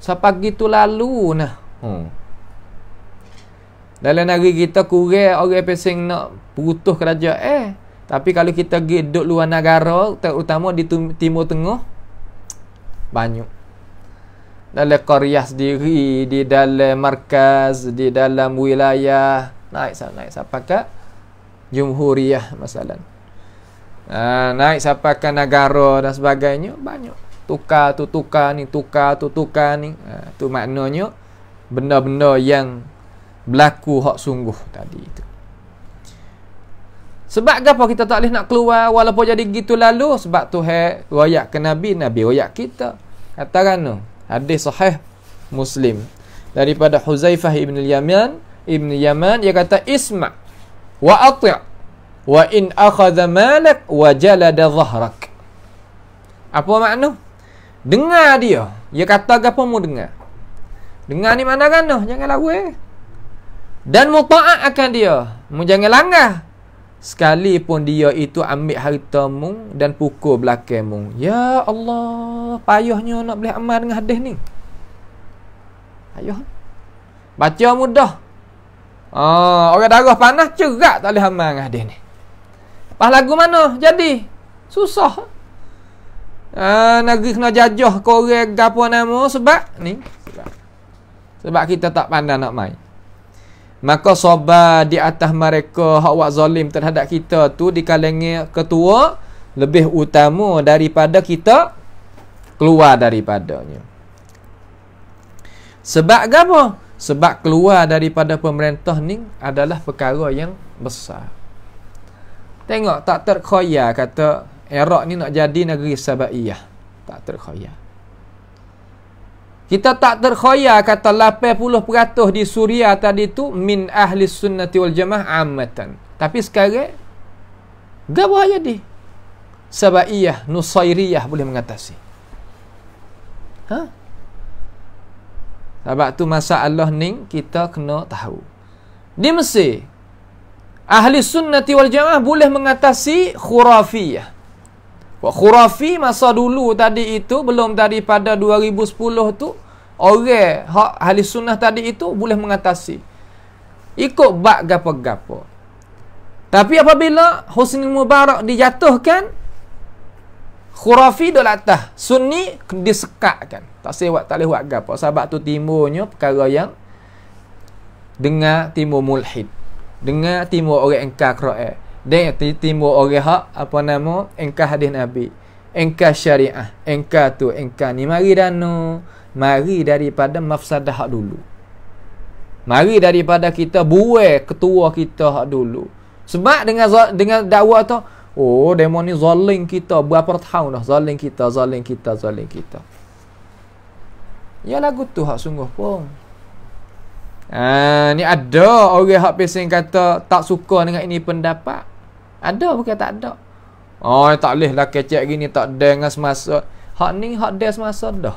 Sampai gitu lalu nah. Hmm. Dalam negeri kita kurang orang pesing nak putus kerajaan eh. Tapi kalau kita pergi duduk luar negara, terutama di timur tengah, banyak. Dalam korea sendiri, di dalam markas, di dalam wilayah, naik sampai naik sampai ke jumhuriah masalah. Uh, naik sampai ke negara dan sebagainya, banyak. Tukar tu tukar ni, tukar tu tukar ni. Uh, tu maknanya benda-benda yang berlaku hak sungguh tadi itu. Sebab apa kita tak boleh nak keluar walaupun jadi gitu lalu? Sebab tu royak ke Nabi, Nabi royak kita. Katakan tu, hadis sahih Muslim. Daripada Huzaifah ibn Yaman, ibn Yaman, dia kata, Isma' wa ati' wa in akhadha malak wa jalada zahrak. Apa makna? Dengar dia. Dia kata apa mu dengar? Dengar ni mana kan tu? Jangan lawa eh. Dan muta'at akan dia. Mu jangan langgar. Sekalipun dia itu ambil hartamu dan pukul belakangmu. Ya Allah, payahnya nak boleh amal dengan hadis ni. Ayuh. Baca mudah. Oh, orang darah panas cerak tak boleh amal dengan hadis ni. Pas lagu mana? Jadi susah. Ah, negeri kena jajah Korea gapo nama sebab ni. Sebab kita tak pandai nak main. Maka sobat di atas mereka hak wak zalim terhadap kita tu di kalangan ketua lebih utama daripada kita keluar daripadanya. Sebab apa? Sebab keluar daripada pemerintah ni adalah perkara yang besar. Tengok tak terkhoya kata Iraq ni nak jadi negeri iya Tak terkhoya. Kita tak terkhoyar kata 80% di Suria tadi tu min ahli sunnati wal jamaah amatan. Tapi sekarang gapo aja di Sabaiyah, Nusairiyah boleh mengatasi. Ha? Sebab tu Allah ni kita kena tahu. Di Mesir, ahli sunnati wal jamaah boleh mengatasi khurafiyah. Khurafi masa dulu tadi itu belum tadi pada 2010 tu orang hak ahli sunnah tadi itu boleh mengatasi. Ikut bab gapo-gapo. Tapi apabila Husni Mubarak dijatuhkan khurafi dok latah, sunni disekatkan. Tak sewak tak leh buat gapo. Sebab tu timbulnya perkara yang dengar timbul mulhid, dengar timbul orang engkar Quran dan timbul orang hak apa nama engkar hadis nabi engkah syariah engkah tu engkah ni mari dano mari daripada mafsadah hak dulu mari daripada kita buai ketua kita hak dulu sebab dengan dengan dakwah tu oh demo ni zaling kita berapa tahun dah zaling kita zaling kita zaling kita ya lagu tu hak sungguh pun Ah, ni ada orang hak pesen kata tak suka dengan ini pendapat. Ada bukan tak ada. Oh, tak boleh lah kecek gini tak dengar semasa. Hak ni hak dia semasa dah.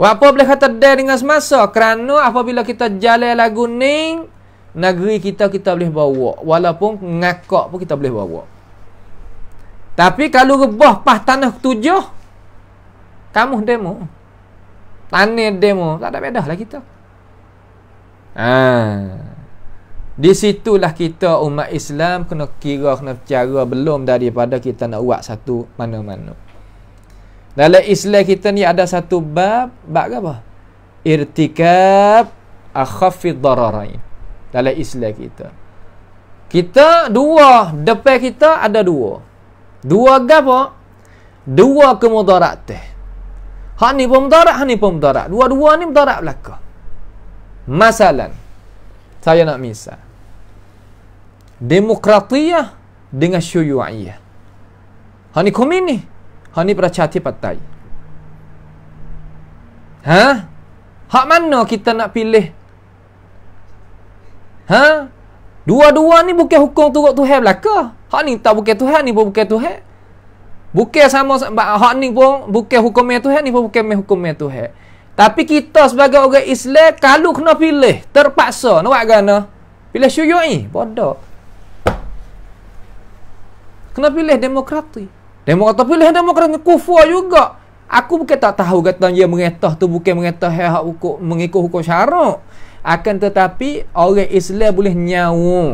Ha. apa boleh kata dia dengan semasa? Kerana apabila kita jalan lagu ni, negeri kita kita boleh bawa. Walaupun ngakak pun kita boleh bawa. Tapi kalau rebah pas tanah ketujuh, kamu demo. Tanah demo, tak ada bedah lah kita. Ah. Di situlah kita umat Islam kena kira kena cara belum daripada kita nak buat satu mana-mana. Dalam Islam kita ni ada satu bab, bab apa? Irtikab akhafi dararain. Dalam Islam kita. Kita dua, depan kita ada dua. Dua apa? Dua kemudarat teh. Hak ni pun mudarat, hak ni pun mudarat. Dua-dua ni mudarat belaka. Masalan. Saya nak misal demokratiah dengan syuyu'iyah. Ha ni komen ni. Ha ni percati partai. Ha? Hak mana kita nak pilih? Ha? Dua-dua ni bukan hukum turut Tuhan belaka. Hak ni tak bukan Tuhan ni pun bukan Tuhan. Bukan sama sama hak ni pun bukan hukum Tuhan ni pun bukan hukum Tuhan. Tapi kita sebagai orang Islam kalau kena pilih terpaksa nak buat gana. Pilih syuyu'i, bodoh kena pilih demokrati demokrati pilih demokrati kufur juga aku bukan tak tahu kata dia mengetah tu bukan mengetah hak ya, hukum mengikut hukum syarak akan tetapi orang Islam boleh nyawa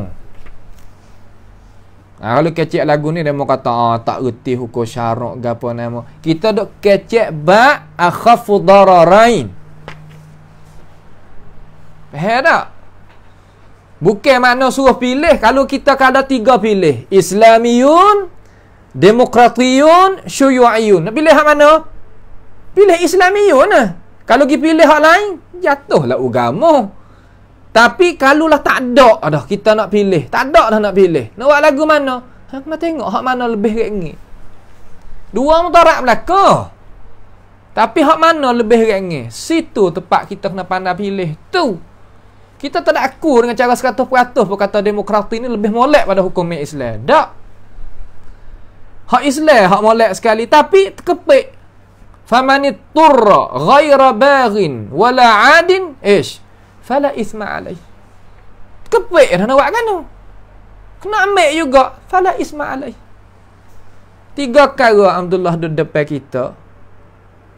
Nah, ha, kalau kecek lagu ni demo kata ah, tak reti hukum syarak gapo nama. Kita dok kecek ba akhafu dararain. Faham tak? Bukan mana suruh pilih kalau kita kada tiga pilih. Islamiyun, demokratiyun, syuyu'iyun. Nak pilih hak mana? Pilih Islamiyun lah. Kalau kita pilih hak lain, jatuhlah ugamu. Tapi kalau lah tak ada dah kita nak pilih. Tak ada dah nak pilih. Nak buat lagu mana? Aku ha, nak tengok hak mana lebih rengit. Dua mutarak belaka. Tapi hak mana lebih rengit? Situ tempat kita kena pandai pilih. Tu. Tu kita tak nak aku dengan cara 100% berkata demokrati ni lebih molek pada hukum Islam. Tak. Hak Islam, hak molek sekali. Tapi terkepik. Famani turra ghaira baghin wala adin ish. Fala isma alaih. Terkepik dah nak buat kan tu. Kena ambil juga. Fala isma alaih. Tiga kara Abdullah duduk depan kita.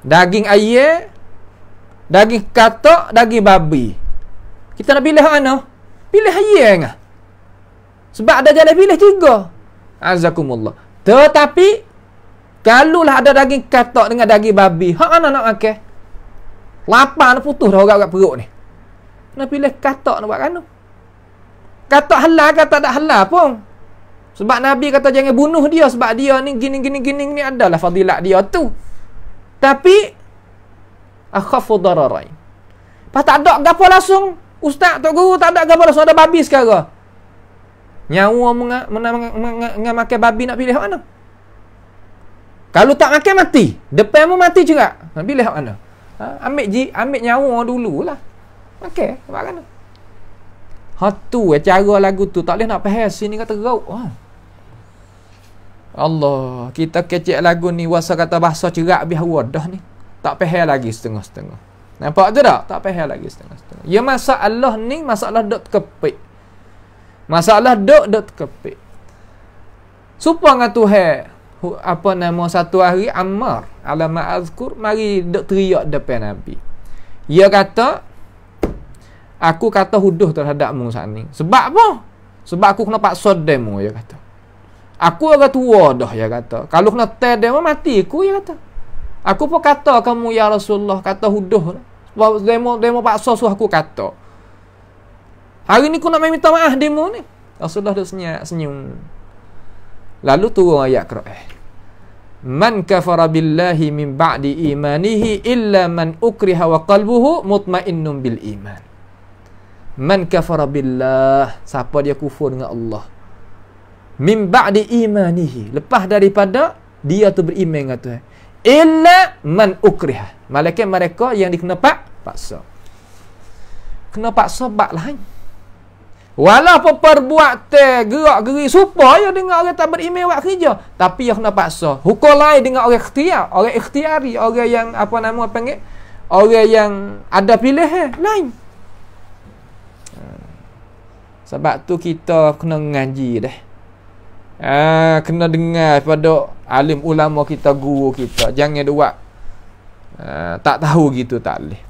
Daging ayam, daging katak, daging babi. Kita nak pilih mana? Pilih yang ah? Sebab ada jalan pilih juga. Azakumullah. Tetapi, kalulah ada daging katak dengan daging babi. Hak mana nak makan? Lapar nak putus dah orang-orang perut ni. Nak pilih katak nak buat kanu. Katak halal, katak tak halal pun. Sebab Nabi kata jangan bunuh dia. Sebab dia ni gini, gini, gini, gini adalah fadilat dia tu. Tapi, akhafu dararain. Lepas tak ada, gapa langsung Ustaz, Tok Guru tak ada gambar so ada babi sekarang. Nyawa mengamakan makan babi nak pilih mana? Kalau tak makan mati. Depan pun mati juga. Nak pilih mana? Ha? ambil ji, ambil nyawa dulu lah. Makan okay, sebab mana? Ha eh, cara lagu tu tak boleh nak faham sini kata gerak. Ha. Allah, kita kecek lagu ni wasa kata bahasa cerak habis dah ni. Tak faham lagi setengah-setengah. Nampak tu tak? Tak payah lagi setengah-setengah. Ya masalah ni masalah dok terkepit. Masalah dok dok terkepit. Supang kat lah Tuhan apa nama satu hari Ammar alam azkur mari dok teriak depan Nabi. Ia kata aku kata huduh terhadapmu saat ni. Sebab apa? Sebab aku kena paksa demo ya kata. Aku agak tua dah ya kata. Kalau kena tel demo mati aku ya kata. Aku pun kata kamu ya Rasulullah kata huduh. Demo demo paksa suruh aku kata. Hari ni aku nak minta maaf demo ni. Rasulullah dah senyap senyum. Lalu turun ayat Quran. Man kafara billahi min ba'di imanihi illa man ukriha wa qalbuhu mutmainnun bil iman. Man kafara billah, siapa dia kufur dengan Allah. Min ba'di imanihi, lepas daripada dia tu beriman dengan Eh? Inna man ukriha malaikat mereka yang dikena pak, paksa kena paksa bab lain walaupun perbuatan gerak-geri supaya dengan orang tak beriman buat kerja tapi yang kena paksa hukum lain dengan orang ikhtiar orang ikhtiari orang yang apa nama panggil orang yang ada pilihan eh, lain ha. sebab tu kita kena ngaji dah Ah, kena dengar pada alim ulama kita, guru kita. Jangan duak. Ah, tak tahu gitu tak boleh.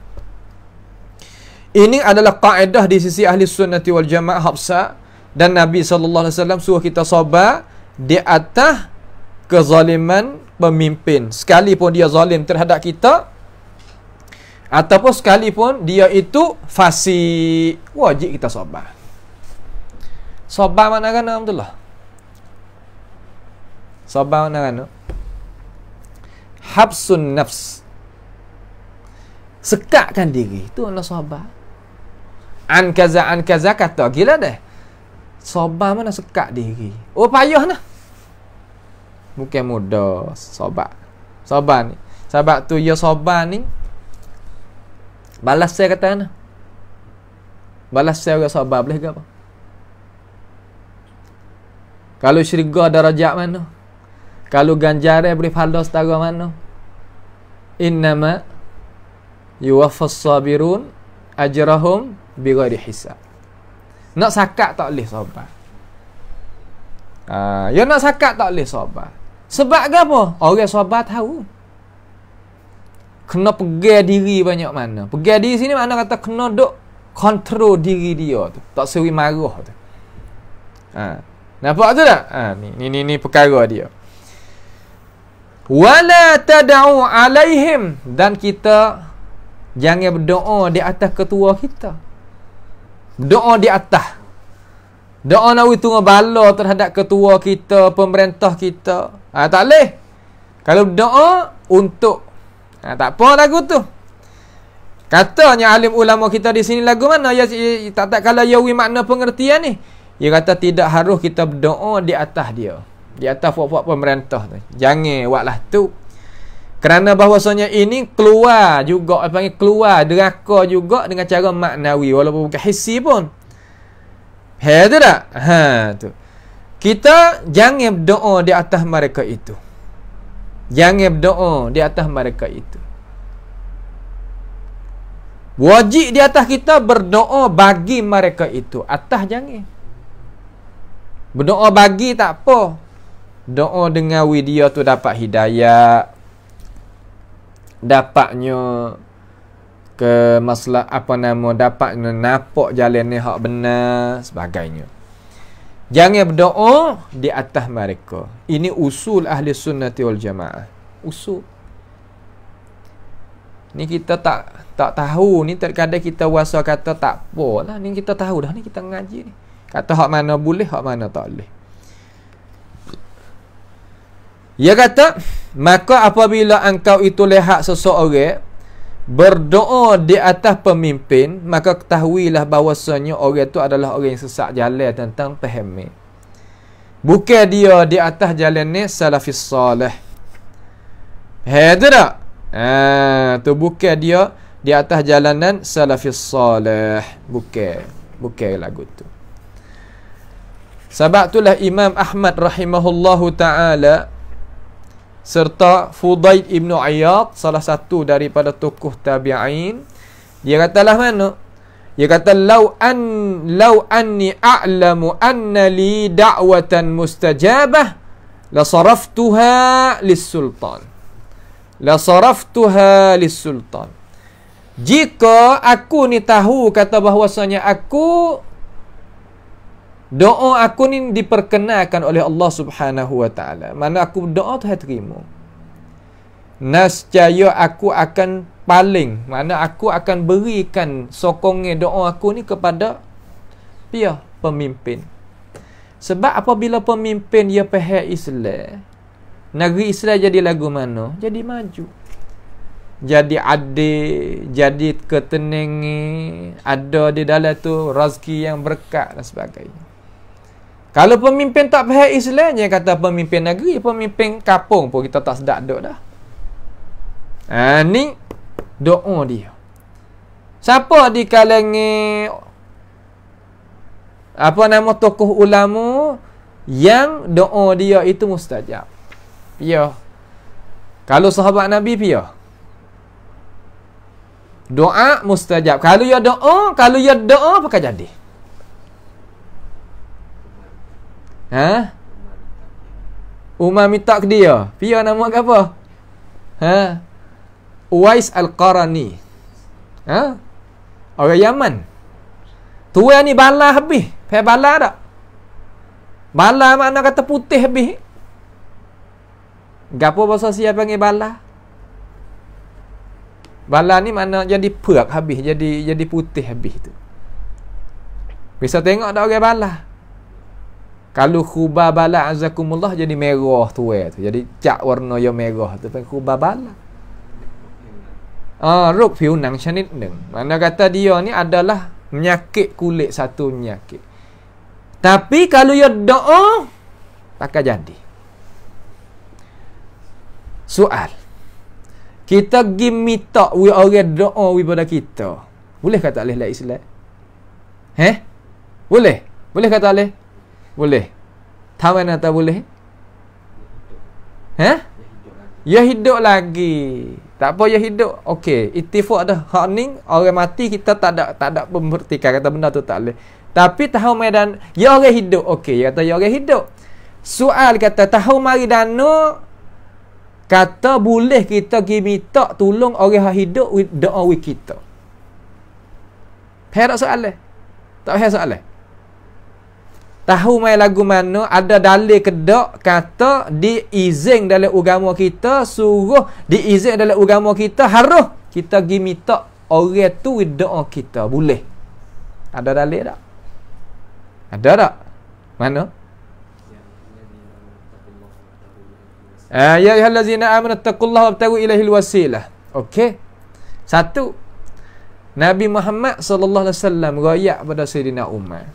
Ini adalah kaedah di sisi ahli sunnati wal jamaah hafsa dan Nabi SAW suruh kita sabar di atas kezaliman pemimpin. Sekalipun dia zalim terhadap kita ataupun sekalipun dia itu fasik, wajib kita sabar. Sobat mana kan Alhamdulillah? sabar ng ano kan habsun nafs sekatkan diri itu adalah sabar an kaza an kaza kata gila deh sabar mana sekat diri oh payah nah bukan mudah sabar sabar ni sabar tu ya sabar ni balas saya kata nah balas saya orang sabar boleh ke apa kalau syurga darajat mana kalau ganjaran boleh pahala setara mana? Innama yuwaffas sabirun ajrahum bighairi hisab. Nak sakat tak boleh sahabat. Ah, ha, uh, ya nak sakat tak boleh sahabat. Sebab ke apa? Orang sahabat tahu. Kena pegi diri banyak mana. Pegi diri sini mana kata kena duk kontrol diri dia tu. Tak seri marah tu. Ah. nampak tu tak? Ah, uh, ni ni ni perkara dia wala tad'u alaihim dan kita jangan berdoa di atas ketua kita doa di atas doa nawi tunggu bala terhadap ketua kita pemerintah kita ha, tak boleh kalau doa untuk ha, tak apa lagu tu katanya alim ulama kita di sini lagu mana ya tak tak kalau yawi makna pengertian ni dia kata tidak harus kita berdoa di atas dia di atas buat-buat pemerintah tu. Jangan buatlah tu. Kerana bahawasanya ini keluar juga apa panggil keluar deraka juga dengan cara maknawi walaupun bukan hissi pun. Hei tak? Ha tu. Kita jangan berdoa di atas mereka itu. Jangan berdoa di atas mereka itu. Wajib di atas kita berdoa bagi mereka itu. Atas jangan. Berdoa bagi tak apa doa dengan widya tu dapat hidayah dapatnya ke masalah apa nama dapat nampak jalan ni hak benar sebagainya jangan berdoa di atas mereka ini usul ahli sunnati wal jamaah usul ni kita tak tak tahu ni terkadang kita wasa kata tak apalah ni kita tahu dah ni kita ngaji ni kata hak mana boleh hak mana tak boleh ia kata Maka apabila engkau itu lihat seseorang Berdoa di atas pemimpin Maka ketahuilah bahawasanya orang itu adalah orang yang sesak jalan tentang pahamik Bukan dia di atas jalan ni salafis salih Hei tu tak? Haa, tu bukan dia di atas jalanan salafis salih Bukan Bukan lagu tu Sebab itulah Imam Ahmad rahimahullahu ta'ala serta Fudail Ibn Ayyad salah satu daripada tokoh tabi'in dia katalah mana dia kata law an law anni a'lamu anna li da'watan mustajabah la saraftuha lis sultan la saraftuha lis sultan jika aku ni tahu kata bahwasanya aku Doa aku ni diperkenalkan oleh Allah Subhanahu Wa Taala. Mana aku doa Tuhan terima. Nascaya aku akan paling, mana aku akan berikan sokongnya doa aku ni kepada pia pemimpin. Sebab apabila pemimpin dia pahal Islam, negeri Islam jadi lagu mana? Jadi maju. Jadi adik, jadi ketenangan, ada di dalam tu rezeki yang berkat dan sebagainya. Kalau pemimpin tak faham Islam, jangan kata pemimpin negeri, pemimpin kapung pun kita tak sedap duduk dah. Ha, ni doa dia. Siapa di kalengi apa nama tokoh ulama yang doa dia itu mustajab? Ya. Kalau sahabat Nabi pia. Doa mustajab. Kalau ya doa, kalau ya doa apa akan jadi? Ha? Umar minta ke dia. Pia nama ke apa? Ha? Uwais Al-Qarani. Ha? Orang Yaman. Tua ni bala habis. Pai bala tak? Bala mana kata putih habis. Gapo bahasa siapa panggil bala? Bala ni mana jadi perak habis, jadi jadi putih habis tu. Bisa tengok tak orang bala? kalau khubabala azakumullah jadi merah tu eh tu. Jadi cak warna yang merah tu pun khubabala. Ah, rok piunang syanit neng. Mana kata dia ni adalah menyakit kulit satu menyakit. Tapi kalau ya doa, takkan jadi. Soal. Kita pergi minta orang doa kepada kita. Boleh kata oleh Islam? heh Boleh? Boleh kata oleh? Boleh. Tawan atau boleh? Ha? Ya hidup lagi. Tak apa ya hidup. Okey, ittifaq dah. Hak ni orang mati kita tak ada tak ada pembuktikan kata benda tu tak boleh. Tapi tahu medan ya orang hidup. Okey, kata ya orang hidup. Soal kata tahu mari kata boleh kita pergi minta tolong orang yang hidup doa kita. Perak soalan. Tak payah soalan. Tahu mai lagu mana ada dalil kedok kata diizin dalam agama kita suruh diizin dalam agama kita harus kita pergi minta orang tu doa kita boleh. Ada dalil tak? Ada tak? Mana? Ah, ya ayyuhallazina amanu taqullaha wabtagu ilaihil wasilah. Okey. Satu Nabi Muhammad sallallahu alaihi wasallam royak pada Sayyidina Umar.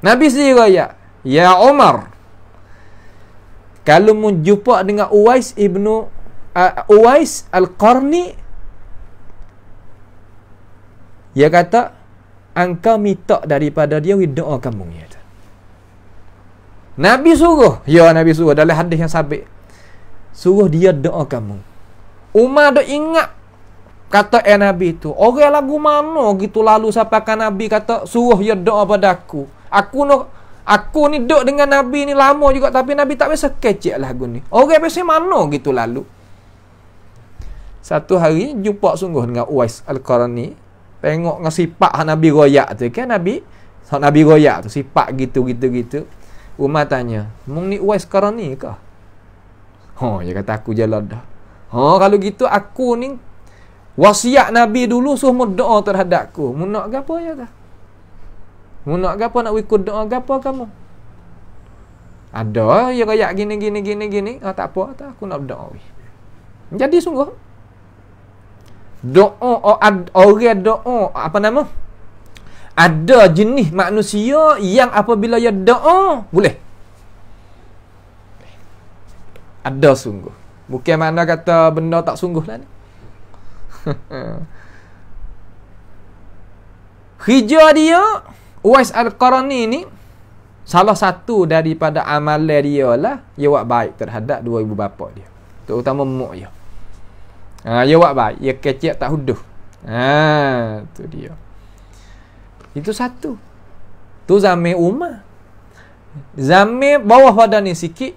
Nabi sendiri raya Ya Umar Kalau mu jumpa dengan Uwais Ibn uh, Uwais Al-Qarni Dia kata Engkau minta daripada dia We doa kamu ya. Nabi suruh Ya Nabi suruh Dalam hadis yang sabit Suruh dia doa kamu Umar dia ingat Kata eh Nabi tu Orang lagu mana gitu lalu Sampai kan Nabi kata Suruh dia doa padaku aku Aku no Aku ni duduk dengan Nabi ni lama juga Tapi Nabi tak biasa kecek lagu ni Orang biasa mana gitu lalu Satu hari jumpa sungguh dengan Uwais Al-Quran ni Tengok dengan sipak Nabi Royak tu kan Nabi Nabi Royak tu sipak gitu gitu gitu Umar tanya Mung ni Uwais sekarang ni kah? Oh, dia kata aku jalan dah Oh, kalau gitu aku ni Wasiat Nabi dulu semua doa terhadapku Mu nak ke apa ya kah? Mu nak gapo nak wikud doa gapo kamu? Ada ya kayak gini gini gini gini. Ah tak apa, tak aku nak doa Jadi sungguh doa o ad orang doa apa nama? Ada jenis manusia yang apabila ya doa boleh. Ada sungguh. Bukan mana kata benda tak sungguh lah ni. Hijau dia Uwais Al-Qarani ni salah satu daripada amalan dia lah dia buat baik terhadap dua ibu bapa dia. Terutama mak dia. Ha, dia buat baik, dia kecil tak huduh. Ha, tu dia. Itu satu. Tu zaman Umar. Zaman bawah pada ni sikit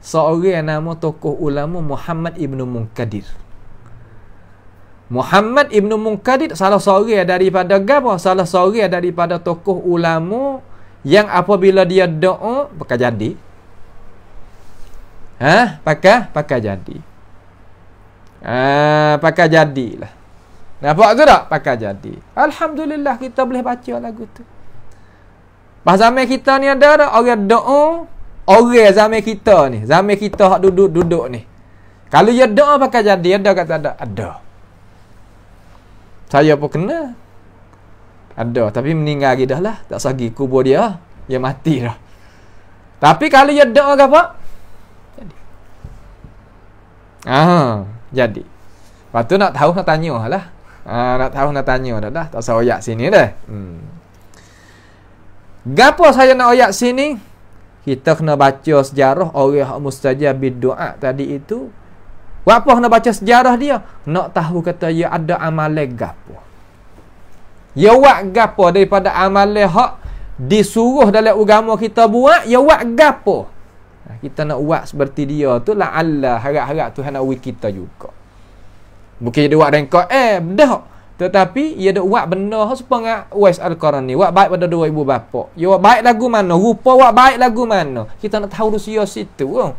seorang yang nama tokoh ulama Muhammad Ibn Munkadir. Muhammad Ibn Munkadid salah seorang daripada gapo salah seorang daripada tokoh ulama yang apabila dia doa pakai jadi ha pakai pakai jadi ah ha, pakai jadilah nampak ke tak pakai jadi alhamdulillah kita boleh baca lagu tu Bah zaman kita ni ada ada orang doa orang zaman kita ni zaman kita hak duduk-duduk ni kalau dia doa pakai jadi ada kata ada ada saya pun kena. Ada. Tapi meninggal lagi dah lah. Tak sagi kubur dia. Dia mati dah. Tapi kalau dia doa ke apa? Jadi. Ah, jadi. Lepas tu nak tahu nak tanya lah. Ah, nak tahu nak tanya dah dah. Tak usah oyak sini dah. Hmm. Gapo saya nak oyak sini? Kita kena baca sejarah orang mustajab bid tadi itu Buat apa nak baca sejarah dia? Nak tahu kata ia ya ada amalan gapo. Ya buat gapo daripada amalan hak disuruh dalam agama kita buat, ya buat gapo. Kita nak buat seperti dia tu la Allah harap-harap Tuhan nak uji kita juga. Mungkin dia buat dan kau eh dah. Tetapi ia ya dah buat benda supaya wise al-Quran ni. Buat baik pada dua ibu bapa. Ya buat baik lagu mana? Rupa buat baik lagu mana? Kita nak tahu dia situ. Oh.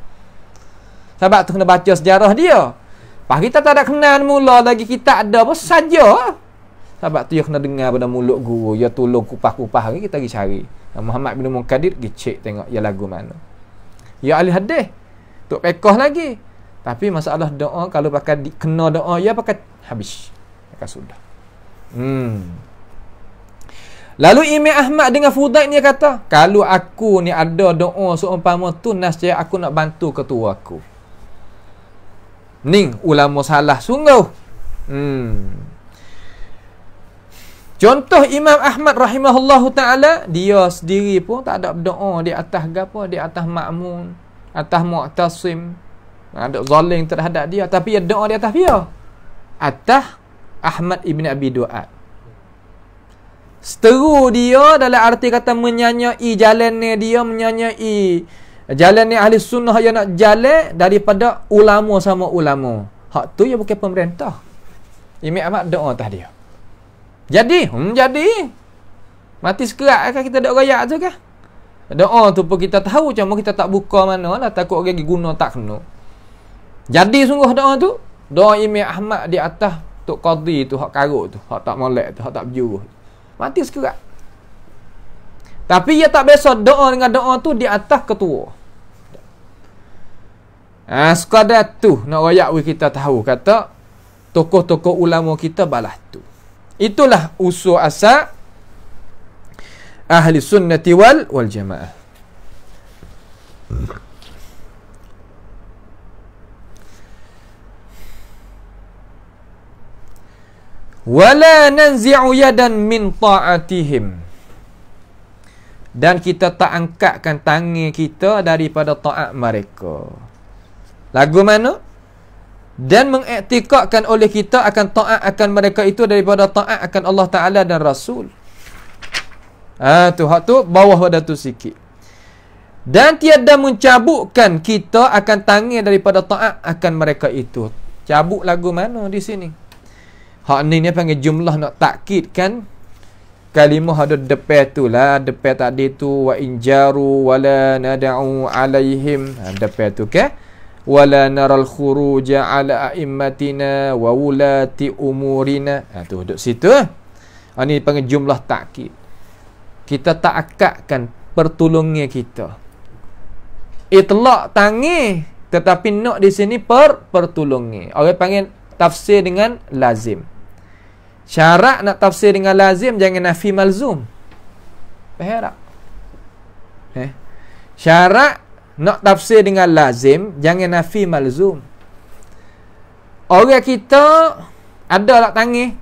Sebab tu kena baca sejarah dia. Pas kita tak ada kenal mula lagi kita ada apa saja. Sebab tu dia kena dengar pada mulut guru. Ya tolong kupah-kupah hari kita pergi cari. Muhammad bin Muqaddir pergi cek tengok ya lagu mana. Ya Ali Hadis. Tok pekoh lagi. Tapi masalah doa kalau pakai di, kena doa ya pakai habis. Maka sudah. Hmm. Lalu Imam Ahmad dengan Fudaid ni kata, kalau aku ni ada doa seumpama tu nasihat aku nak bantu ketua aku. Ning ulama salah sungguh hmm. contoh Imam Ahmad rahimahullahu ta'ala dia sendiri pun tak ada doa di atas gapa di atas makmun atas mu'tasim ada zalim terhadap dia tapi dia doa di atas dia atas Ahmad ibn Abi Duat seteru dia dalam arti kata menyanyai jalannya dia menyanyai Jalan ni ahli sunnah yang nak jalan daripada ulama sama ulama. Hak tu yang bukan pemerintah. Imi Ahmad doa tah dia. Jadi, hmm, jadi. Mati sekerat kan kita doa raya tu kan? Doa tu pun kita tahu cuma kita tak buka mana lah takut orang guna tak kena. Jadi sungguh doa tu, doa Imi Ahmad di atas Tok Qadhi tu hak karut tu, hak tak molek tu, hak tak berjuruh. Mati sekerat. Tapi ia tak biasa doa dengan doa tu di atas ketua. Ha, sekadar tu nak rakyat kita tahu kata tokoh-tokoh ulama kita balas tu. Itulah usul asal ahli sunnati wal wal jamaah. Wala nanzi'u yadan min ta'atihim dan kita tak angkatkan tangan kita daripada taat mereka. Lagu mana? Dan mengiktikadkan oleh kita akan taat akan mereka itu daripada taat akan Allah Taala dan Rasul. Ah ha, tu hak tu bawah pada tu sikit. Dan tiada mencabukkan kita akan tangan daripada taat akan mereka itu. Cabuk lagu mana di sini? Hak ni ni panggil jumlah nak takkid kan? kalimah ada depan tu lah depan tadi tu wa injaru wala nada'u alaihim depan ha, tu ke wala naral khuruja ala a'immatina wa wulati umurina ha, tu duduk situ ha, ni panggil jumlah takkid kita tak akadkan pertolongnya kita itlak tangi tetapi nak di sini per pertolongnya orang panggil tafsir dengan lazim Syarat nak tafsir dengan lazim jangan nafi malzum. Faham tak? Eh. Syarat nak tafsir dengan lazim jangan nafi malzum. Orang kita ada lah tangi.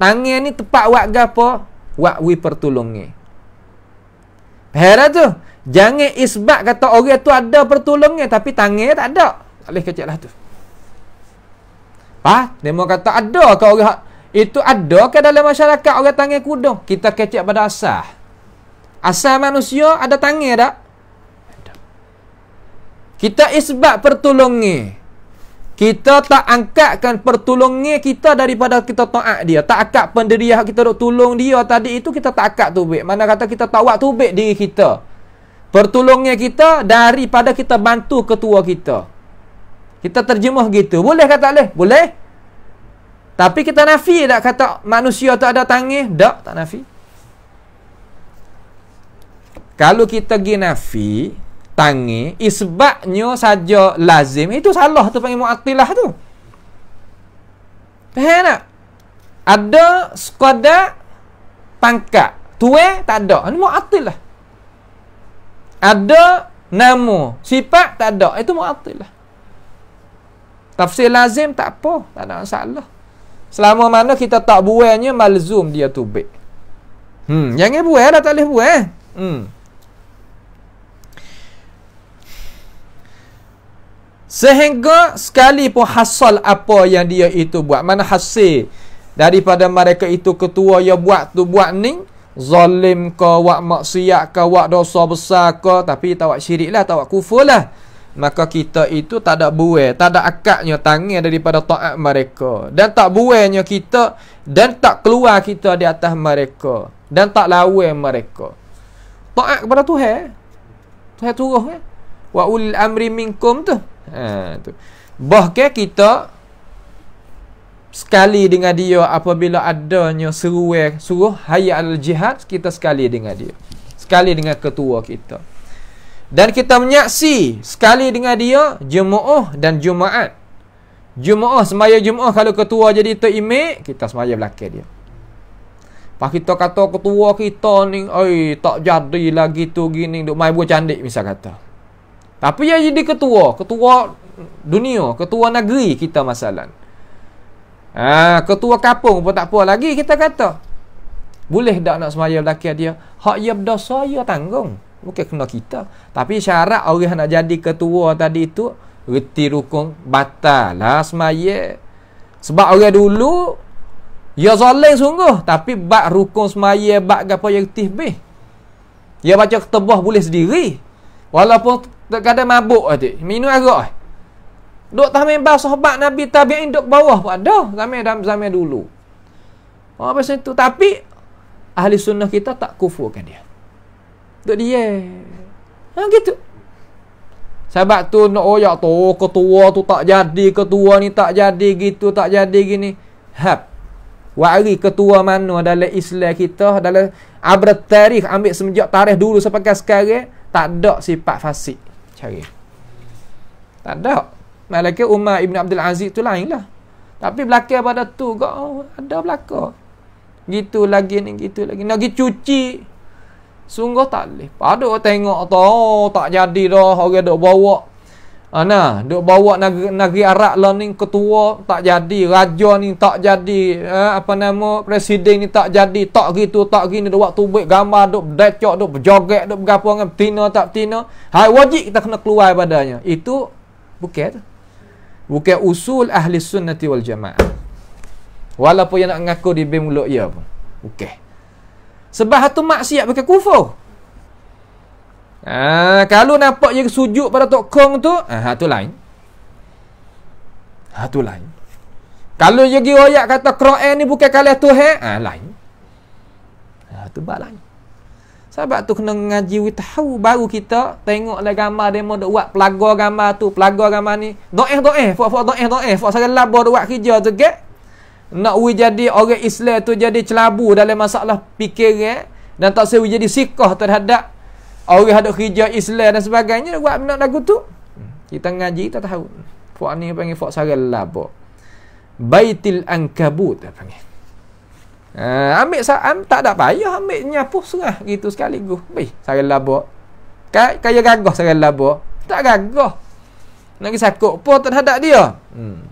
Tangi ni tepat buat gapo? Buat wi pertolongi. Faham tu? Jangan isbat kata orang tu ada pertolongi tapi tangi tak ada. Tak boleh kecil lah tu. Ha? Dia mau kata ada ke orang itu ada ke dalam masyarakat orang tangan kuda? Kita kecek pada asah asah manusia ada tangan tak? Kita isbat pertolongi Kita tak angkatkan pertolongi kita daripada kita taat dia. Tak akak pendirian kita nak tolong dia tadi itu kita tak akak tubik. Mana kata kita tak buat tubik diri kita. Pertolongan kita daripada kita bantu ketua kita. Kita terjemah gitu. Boleh kata boleh? Boleh. Tapi kita nafi tak kata manusia tak ada tangih? Tak, tak nafi. Kalau kita pergi nafi, tangih, isbabnya saja lazim, itu salah tu panggil mu'atilah tu. Faham tak? Ada sekadar pangkat. Tua tak ada. Ini mu'atilah. Ada nama, sifat tak ada. Itu mu'atilah. Tafsir lazim tak apa. Tak ada masalah. Selama mana kita tak buainya malzum dia tu baik. Hmm, jangan buai dah tak boleh buai. Hmm. Sehingga sekali pun hasil apa yang dia itu buat. Mana hasil daripada mereka itu ketua yang buat tu buat ni. Zalim ke, wak maksiat ke, wak dosa besar ke. Tapi tawak wak lah, tawak lah, kufur lah. Maka kita itu tak ada buai Tak ada akaknya tangan daripada taat mereka Dan tak buainya kita Dan tak keluar kita di atas mereka Dan tak lawan mereka Taat kepada Tuhan Tuhan turuh kan eh. Wa ulil amri minkum tu ha, tu. Bahkan kita Sekali dengan dia apabila adanya seruai Suruh Hayal jihad Kita sekali dengan dia Sekali dengan ketua kita dan kita menyaksi sekali dengan dia Jumu'ah dan Jumaat Jumu'ah, semaya Jumu'ah Kalau ketua jadi tu terimik Kita semaya belakang dia Pak kita kata ketua kita ni Oi, tak jadi lagi tu gini Duk main buah candik misal kata Tapi yang jadi ketua Ketua dunia, ketua negeri kita masalah ha, Ketua kapung pun tak puas lagi kita kata Boleh tak nak semaya belakang dia Hak yang berdosa, ia tanggung Bukan kena kita. Tapi syarat orang nak jadi ketua tadi tu, reti rukun batal lah semaya. Sebab orang dulu, ia ya zoleng sungguh. Tapi bak rukun semaya, bak gapa yang reti bih. Ia ya baca ketebah boleh sendiri. Walaupun tak ada mabuk tadi. Minum agak. Duk tak membah sahabat Nabi Tabi'in duk bawah pun ada. Zaman-zaman dulu. Oh, apa itu? Tapi, ahli sunnah kita tak kufurkan dia. Duk dia. Ha gitu. Sebab tu nak oyak tu ketua tu tak jadi, ketua ni tak jadi gitu, tak jadi gini. Ha. Wari ketua mana dalam Islam kita dalam abad tarikh ambil semenjak tarikh dulu sampai sekarang tak ada sifat fasik cari. Tak ada. Malaikat Umar Ibn Abdul Aziz tu lain lah. Tapi belakang pada tu kau oh, ada belakang. Gitu lagi ni, gitu lagi. Nak pergi cuci. Sungguh tak boleh. orang tengok tu, oh, tak jadi dah orang duk bawa. Ana, ah, duk bawa negeri, negeri Arab lah ni ketua tak jadi, raja ni tak jadi, eh, apa nama presiden ni tak jadi, tak gitu, tak gini duk waktu baik gambar duk decok, duk berjoget, duk berapa dengan betina tak betina. Hai wajib kita kena keluar badannya. Itu bukan tu. Bukan usul ahli sunnati wal jamaah. Walaupun yang nak ngaku di bim mulut ya pun. Bukan. Sebab hatu maksiat bukan kufur. Ha, kalau nampak dia sujud pada tokong tu, ha, hatu lain. Hatu lain. Kalau dia pergi royak kata Quran ni bukan kalah tu, ha, lain. Ha, tu bak lain. Sebab tu kena ngaji tahu baru kita tengoklah gambar demo dok buat pelaga gambar tu, pelaga gambar ni. Doeh doeh, fuak fuak doeh doeh, fuak sarang labo dok buat kerja tu ke. Okay? nak we jadi orang Islam tu jadi celabu dalam masalah fikiran eh? dan tak sewi jadi sikah terhadap orang hadap kerja Islam dan sebagainya buat nak lagu tu kita ngaji kita tahu puak ni panggil puak sarang labo baitil ankabut apa panggil Uh, ambil saham tak ada payah ambil nyapu serah gitu sekaligus bai Saya labo kai kaya gagah sarang labo tak gagah nak sakok apa terhadap dia hmm.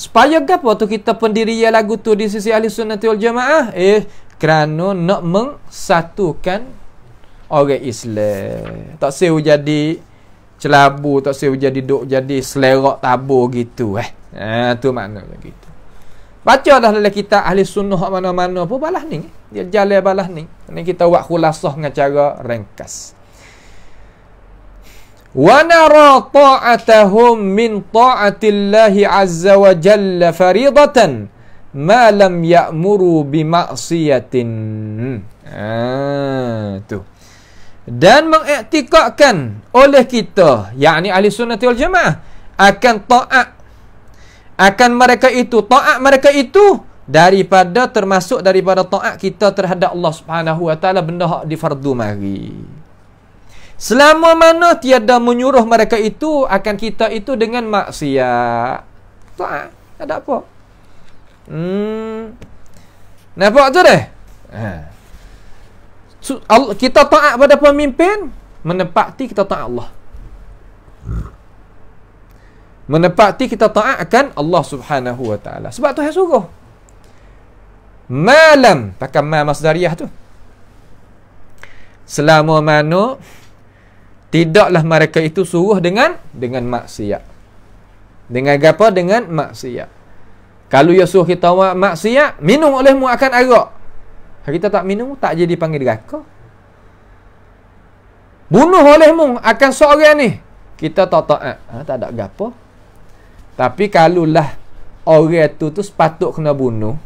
Supaya apa tu kita pendiri yang lagu tu di sisi ahli sunnah wal jamaah? Eh, kerana nak mengsatukan orang Islam. Tak sewa jadi celabu, tak sewa jadi duk jadi selerak tabur gitu eh. Ha, tu makna begitu. Baca dah dalam kita ahli sunnah mana-mana pun balas ni. Dia jalan balas ni. Ini kita buat khulasah dengan cara ringkas. ونَرَى طَاعَتَهُمْ مِنْ طَاعَةِ اللَّهِ عَزَّ وَجَلَّ فَرِيضَةً مَا لَمْ يَأْمُرُوا بِمَعْصِيَةٍ Ah, tu. Dan mengiktikadkan oleh kita, yakni ahli sunnah wal jamaah, akan taat akan mereka itu, taat mereka itu daripada termasuk daripada taat kita terhadap Allah Subhanahu wa taala benda hak fardu mari. Selama mana tiada menyuruh mereka itu akan kita itu dengan maksiat. Tak, tak ada apa. Hmm. Nampak tu deh. Ha. Kita taat pada pemimpin menepati kita taat Allah. Menepati kita taat akan Allah Subhanahu Wa Taala. Sebab tu saya suruh. Malam pakai mal masdariah tu. Selama mana tidaklah mereka itu suruh dengan dengan maksiat. Dengan apa? Dengan maksiat. Kalau ia suruh kita maksiat, minum olehmu akan arak. Kalau kita tak minum, tak jadi panggil neraka. Bunuh olehmu akan seorang ni. Kita tak taat. Eh, ah, ha, tak ada apa. Tapi kalulah orang tu tu sepatut kena bunuh.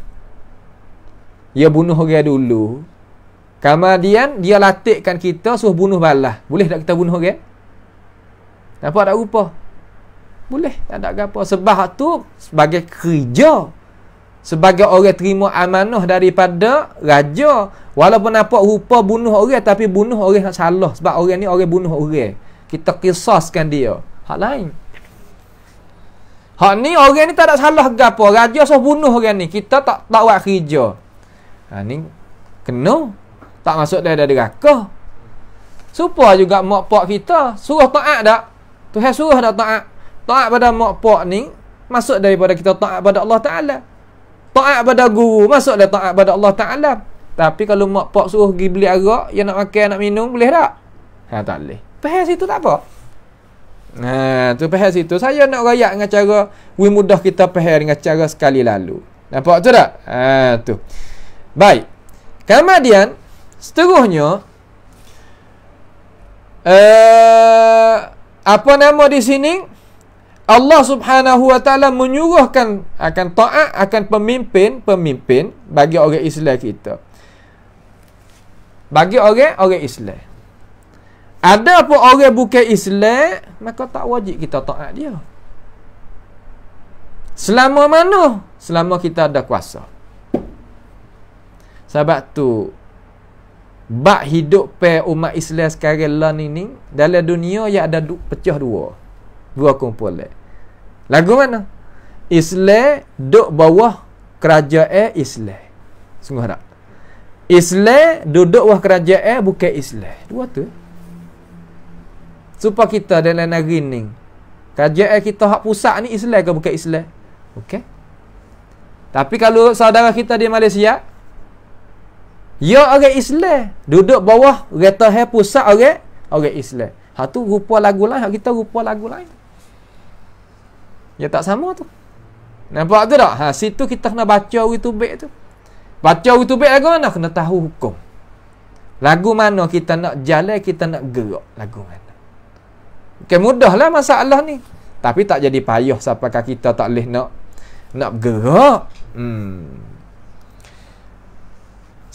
Ia bunuh orang dulu, Kemudian dia latihkan kita suruh bunuh balah. Boleh tak kita bunuh orang? Okay? Apa tak rupa? Boleh, tak ada apa. Sebab tu sebagai kerja sebagai orang terima amanah daripada raja, walaupun nampak rupa bunuh orang tapi bunuh orang nak salah sebab orang ni orang bunuh orang. Kita kisaskan dia. Hak lain. Hak ni orang ni tak ada salah apa. Raja suruh bunuh orang ni. Kita tak tak buat kerja. Ha ni kena tak masuk dia ada neraka. Supa juga mak pak kita suruh taat dak? Tuhan suruh dak taat. Taat pada mak pak ni masuk daripada kita taat pada Allah Taala. Taat pada guru masuk dalam taat pada Allah Taala. Tapi kalau mak pak suruh pergi beli arak, yang nak makan, nak minum, boleh tak? Ha, tak boleh. Pahal situ tak apa. Ha, tu pahal situ. Saya nak rayak dengan cara, we mudah kita pahal dengan cara sekali lalu. Nampak tu tak? Ha, tu. Baik. Kemudian, seterusnya eh, apa nama di sini Allah Subhanahu wa taala menyuruhkan akan taat akan pemimpin-pemimpin bagi orang Islam kita. Bagi orang orang Islam. Ada apa orang bukan Islam, maka tak wajib kita taat dia. Selama mana? Selama kita ada kuasa. Sebab tu bak hidup pe umat Islam sekarang lah ni ni dalam dunia yang ada du, pecah dua dua kumpulan lagu mana Islam duduk bawah kerajaan Islam sungguh tak Islam duduk bawah kerajaan bukan Islam dua tu supaya kita dalam negeri ni kerajaan kita hak pusat ni Islam ke bukan Islam okey tapi kalau saudara kita di Malaysia Ya orang Islam duduk bawah kereta hai pusat orang orang Islam. Ha tu rupa lagu lain, kita rupa lagu lain. Ya tak sama tu. Nampak tu tak? Ha situ kita kena baca YouTube tu. Baca YouTube lagu mana kena tahu hukum. Lagu mana kita nak jalan, kita nak gerak lagu mana. Bukan mudahlah masalah ni. Tapi tak jadi payah siapakah kita tak boleh nak nak gerak. Hmm.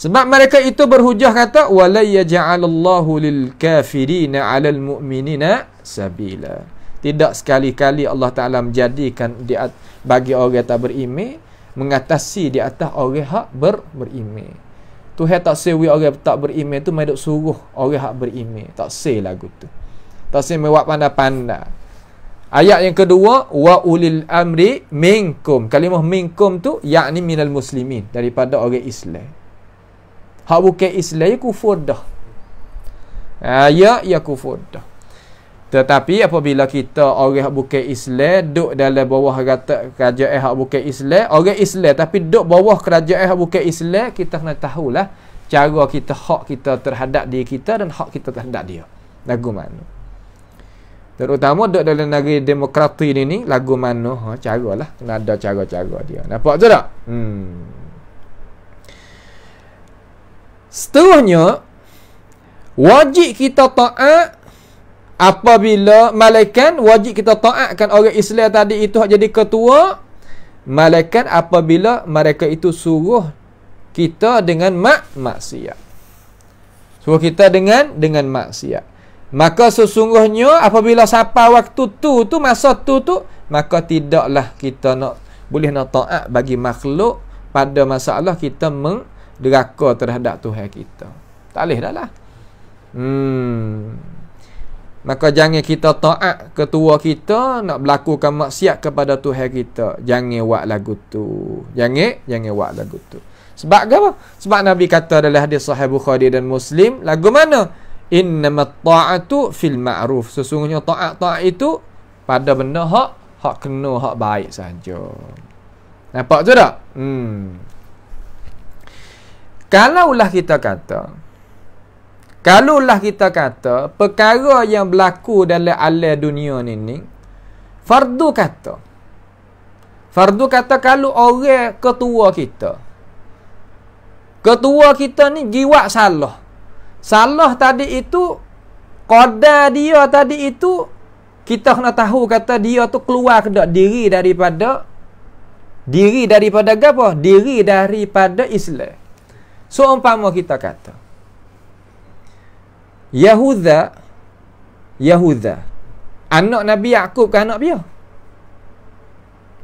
Sebab mereka itu berhujah kata wala yaj'alallahu lil kafirina 'alal mu'minina sabila. Tidak sekali-kali Allah Taala menjadikan di bagi orang yang tak berime mengatasi di atas orang hak ber berime. Tuhan tak sewi orang tak berime tu mai suruh orang hak berime. Tak sel lagu tu. Tak sel mewak pandai-pandai. Ayat yang kedua wa ulil amri minkum. Kalimah minkum tu yakni minal muslimin daripada orang Islam ha bukan Islam ya kufur dah ha ya ya kufur dah tetapi apabila kita orang hak bukan Islam duk dalam bawah kata kerajaan hak bukan Islam, orang Islam tapi duk bawah kerajaan hak bukan Islam, kita kena tahulah cara kita hak kita terhadap dia kita dan hak kita terhadap dia. Lagu mana? Terutama duk dalam negeri demokrati ni ni, lagu mana? Ha caralah, kena ada cara-cara dia. Nampak tak? Hmm. Seterusnya, wajib kita taat apabila malaikat wajib kita taatkan orang Islam tadi itu jadi ketua malaikat apabila mereka itu suruh kita dengan mak maksiat. Suruh kita dengan dengan maksiat. Maka sesungguhnya apabila sampai waktu tu tu masa tu tu maka tidaklah kita nak boleh nak taat bagi makhluk pada masalah kita meng, deraka terhadap Tuhan kita. Tak boleh dah lah. Hmm. Maka jangan kita taat ketua kita nak melakukan maksiat kepada Tuhan kita. Jangan buat lagu tu. Jangan, jangan buat lagu tu. Sebab apa? Sebab Nabi kata dalam hadis Sahih Bukhari dan Muslim, lagu mana? Innamat ta'atu fil ma'ruf. Sesungguhnya taat-taat itu pada benda hak hak kena hak baik saja. Nampak tu tak? Hmm. Kalaulah kita kata Kalaulah kita kata Perkara yang berlaku dalam alam dunia ni, ni Fardu kata Fardu kata kalau orang ketua kita Ketua kita ni jiwa salah Salah tadi itu Koda dia tadi itu Kita kena tahu kata dia tu keluar ke diri daripada Diri daripada apa? Diri daripada Islam So umpama kita kata Yahuda, Yahuda, Anak Nabi Yakub ke anak dia?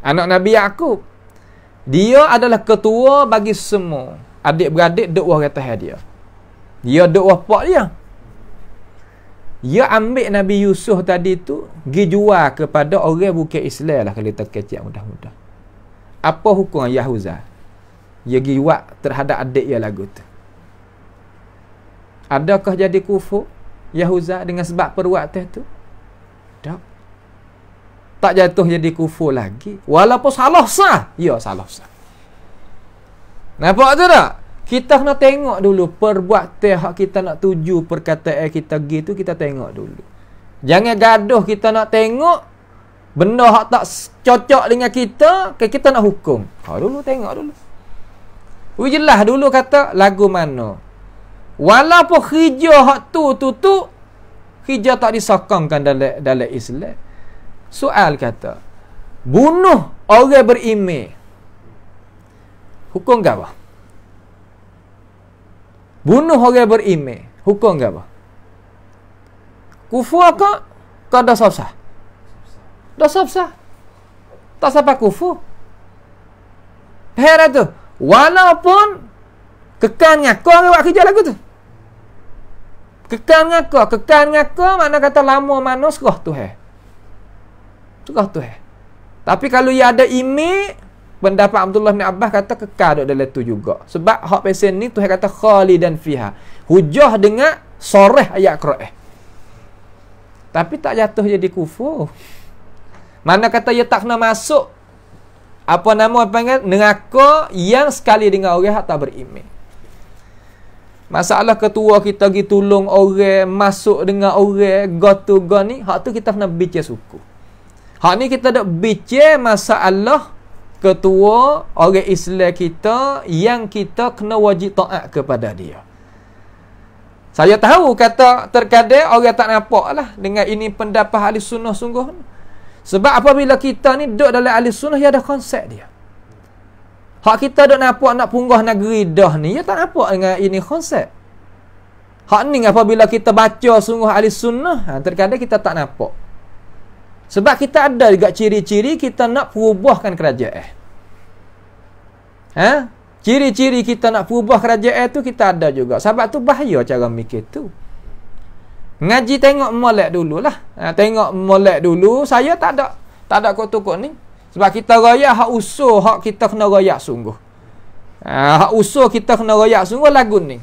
Anak Nabi Yakub Dia adalah ketua bagi semua Adik-beradik dukwah kata dia Dia dukwah pak dia dia ambil Nabi Yusuf tadi tu pergi jual kepada orang bukan Islam lah, kalau kita kecil mudah-mudah apa hukum Yahuda? dia pergi buat terhadap adik dia lagu tu adakah jadi kufur Yahuza dengan sebab perbuatan tu tak tak jatuh jadi kufur lagi walaupun salah sah ya salah sah nampak tu tak kita kena tengok dulu perbuatan hak kita nak tuju perkataan eh, kita gitu kita tengok dulu jangan gaduh kita nak tengok benda hak tak cocok dengan kita ke kita nak hukum ha dulu tengok dulu Ujelah dulu kata lagu mana. Walaupun kerja hak tu tu tu kerja tak disokongkan dalam dalam Islam. Soal kata bunuh orang berime, Hukum gapo? Bunuh orang berime, hukum gapo? Kufu ke? Kau dah sah Dah sah Tak sampai kufu? Perah tu. Walaupun kekal dengan kau orang buat kerja lagu tu. Kekal dengan kau, kekal dengan kau mana kata lama mana serah Tuhan. Serah Tuhan. Tapi kalau ia ada imi pendapat Abdullah bin Abbas kata kekal dok dalam tu juga. Sebab hak pesen ni Tuhan kata dan fiha. Hujah dengan soreh ayat Quran. Tapi tak jatuh jadi kufur. Mana kata ia tak kena masuk apa nama apa panggil neraka yang sekali dengan orang hak tak beriman masalah ketua kita pergi tolong orang masuk dengan orang gotu go ni hak tu kita kena bicar suku hak ni kita dak bicar masalah ketua orang Islam kita yang kita kena wajib taat kepada dia saya tahu kata terkadang orang tak nampak lah dengan ini pendapat ahli sunnah sungguh ni. Sebab apabila kita ni duduk dalam ahli sunnah, ia ada konsep dia. Hak kita duduk nampak nak punggah negeri dah ni, ia tak nampak dengan ini konsep. Hak ni apabila kita baca sungguh ahli sunnah, ha, terkadang kita tak nampak. Sebab kita ada juga ciri-ciri kita nak perubahkan kerajaan. Ha? Ciri-ciri kita nak perubah kerajaan tu kita ada juga. Sebab tu bahaya cara mikir tu. Ngaji tengok molek dulu lah. Ha, tengok molek dulu. Saya tak ada. Tak ada kotok-kotok ni. Sebab kita raya hak usul. Hak kita kena raya sungguh. Ha, hak usul kita kena raya sungguh lagu ni.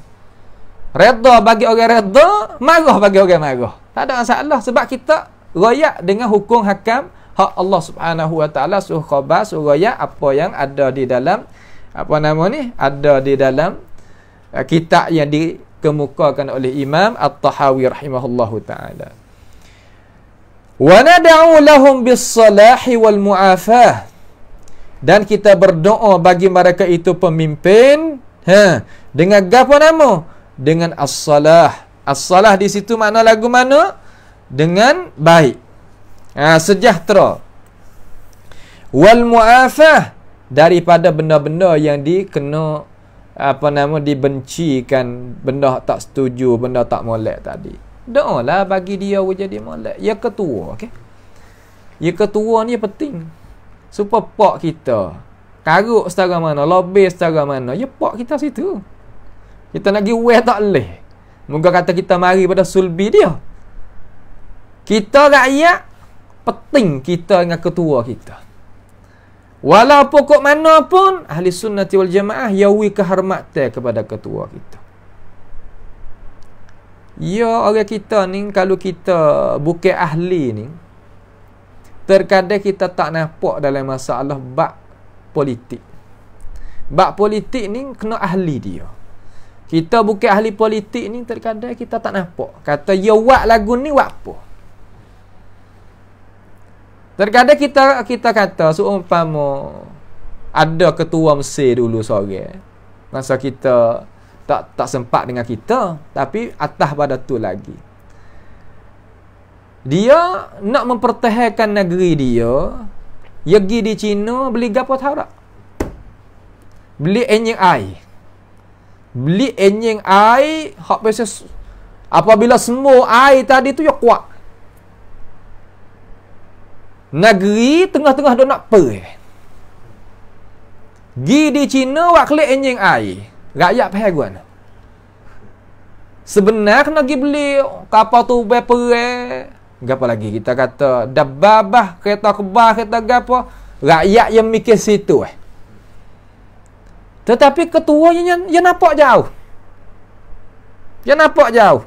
Redha bagi orang redha. Marah bagi orang marah. Tak ada masalah. Sebab kita raya dengan hukum hakam. Hak Allah subhanahu wa ta'ala suruh khabar. Suruh apa yang ada di dalam. Apa nama ni? Ada di dalam. Uh, kitab yang di dikemukakan oleh Imam At-Tahawi rahimahullahu taala. Wa nad'u lahum bis-salahi wal mu'afah. Dan kita berdoa bagi mereka itu pemimpin, ha, dengan apa nama? Dengan as-salah. As-salah di situ makna lagu mana? Dengan baik. Ha, sejahtera. Wal mu'afah daripada benda-benda yang dikenakan apa nama dibencikan benda tak setuju, benda tak molek tadi. Doa lah bagi dia jadi molek. Ya ketua, okey. Ya ketua ni penting. Supaya pak kita karuk setara mana, lobby setara mana. Ya pak kita situ. Kita nak pergi west tak leh. Moga kata kita mari pada sulbi dia. Kita rakyat penting kita dengan ketua kita. Walau pokok mana pun ahli sunnah wal jamaah yawi kehormatan kepada ketua kita. Ya orang kita ni kalau kita bukan ahli ni terkadang kita tak nampak dalam masalah bab politik. Bab politik ni kena ahli dia. Kita bukan ahli politik ni terkadang kita tak nampak. Kata ya wak lagu ni wak apa? Terkadang kita kita kata seumpama ada ketua Mesir dulu seorang. Masa kita tak tak sempat dengan kita tapi atas pada tu lagi. Dia nak mempertahankan negeri dia. Dia pergi di Cina beli gapo tahu Beli enjing air. Beli enjing air hak apabila semua air tadi tu ya kuat negeri tengah-tengah dok nak pe. Gi di Cina wak klik enjing ai. Rakyat pahal guan. Sebenarnya kena gi beli kapal tu berapa eh. Gapa lagi kita kata dah babah, kereta kebah kereta gapo. Rakyat yang mikir situ eh. Tetapi ketua yang yang, yang nampak jauh. Yang nampak jauh.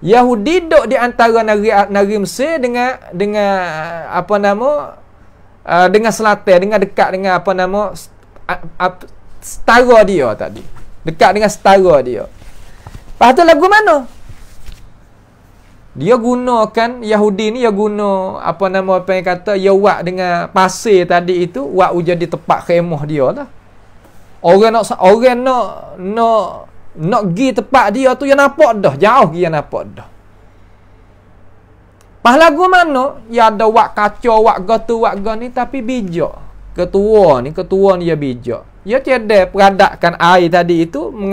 Yahudi duduk di antara negeri negeri Mesir dengan dengan apa nama uh, dengan selatan dengan dekat dengan apa nama uh, uh, setara dia tadi. Dekat dengan setara dia. Lepas tu lagu mana? Dia gunakan Yahudi ni dia guna apa nama apa yang kata dia buat dengan pasir tadi itu buat jadi tempat khemah dia lah. Orang nak orang nak nak nak pergi tempat dia tu yang nampak dah jauh dia yang nampak dah pas lagu mana ya ada wak kacau wak gotu wak go ni tapi bijak ketua ni ketua ni dia ya bijak dia ya cedek peradakan air tadi itu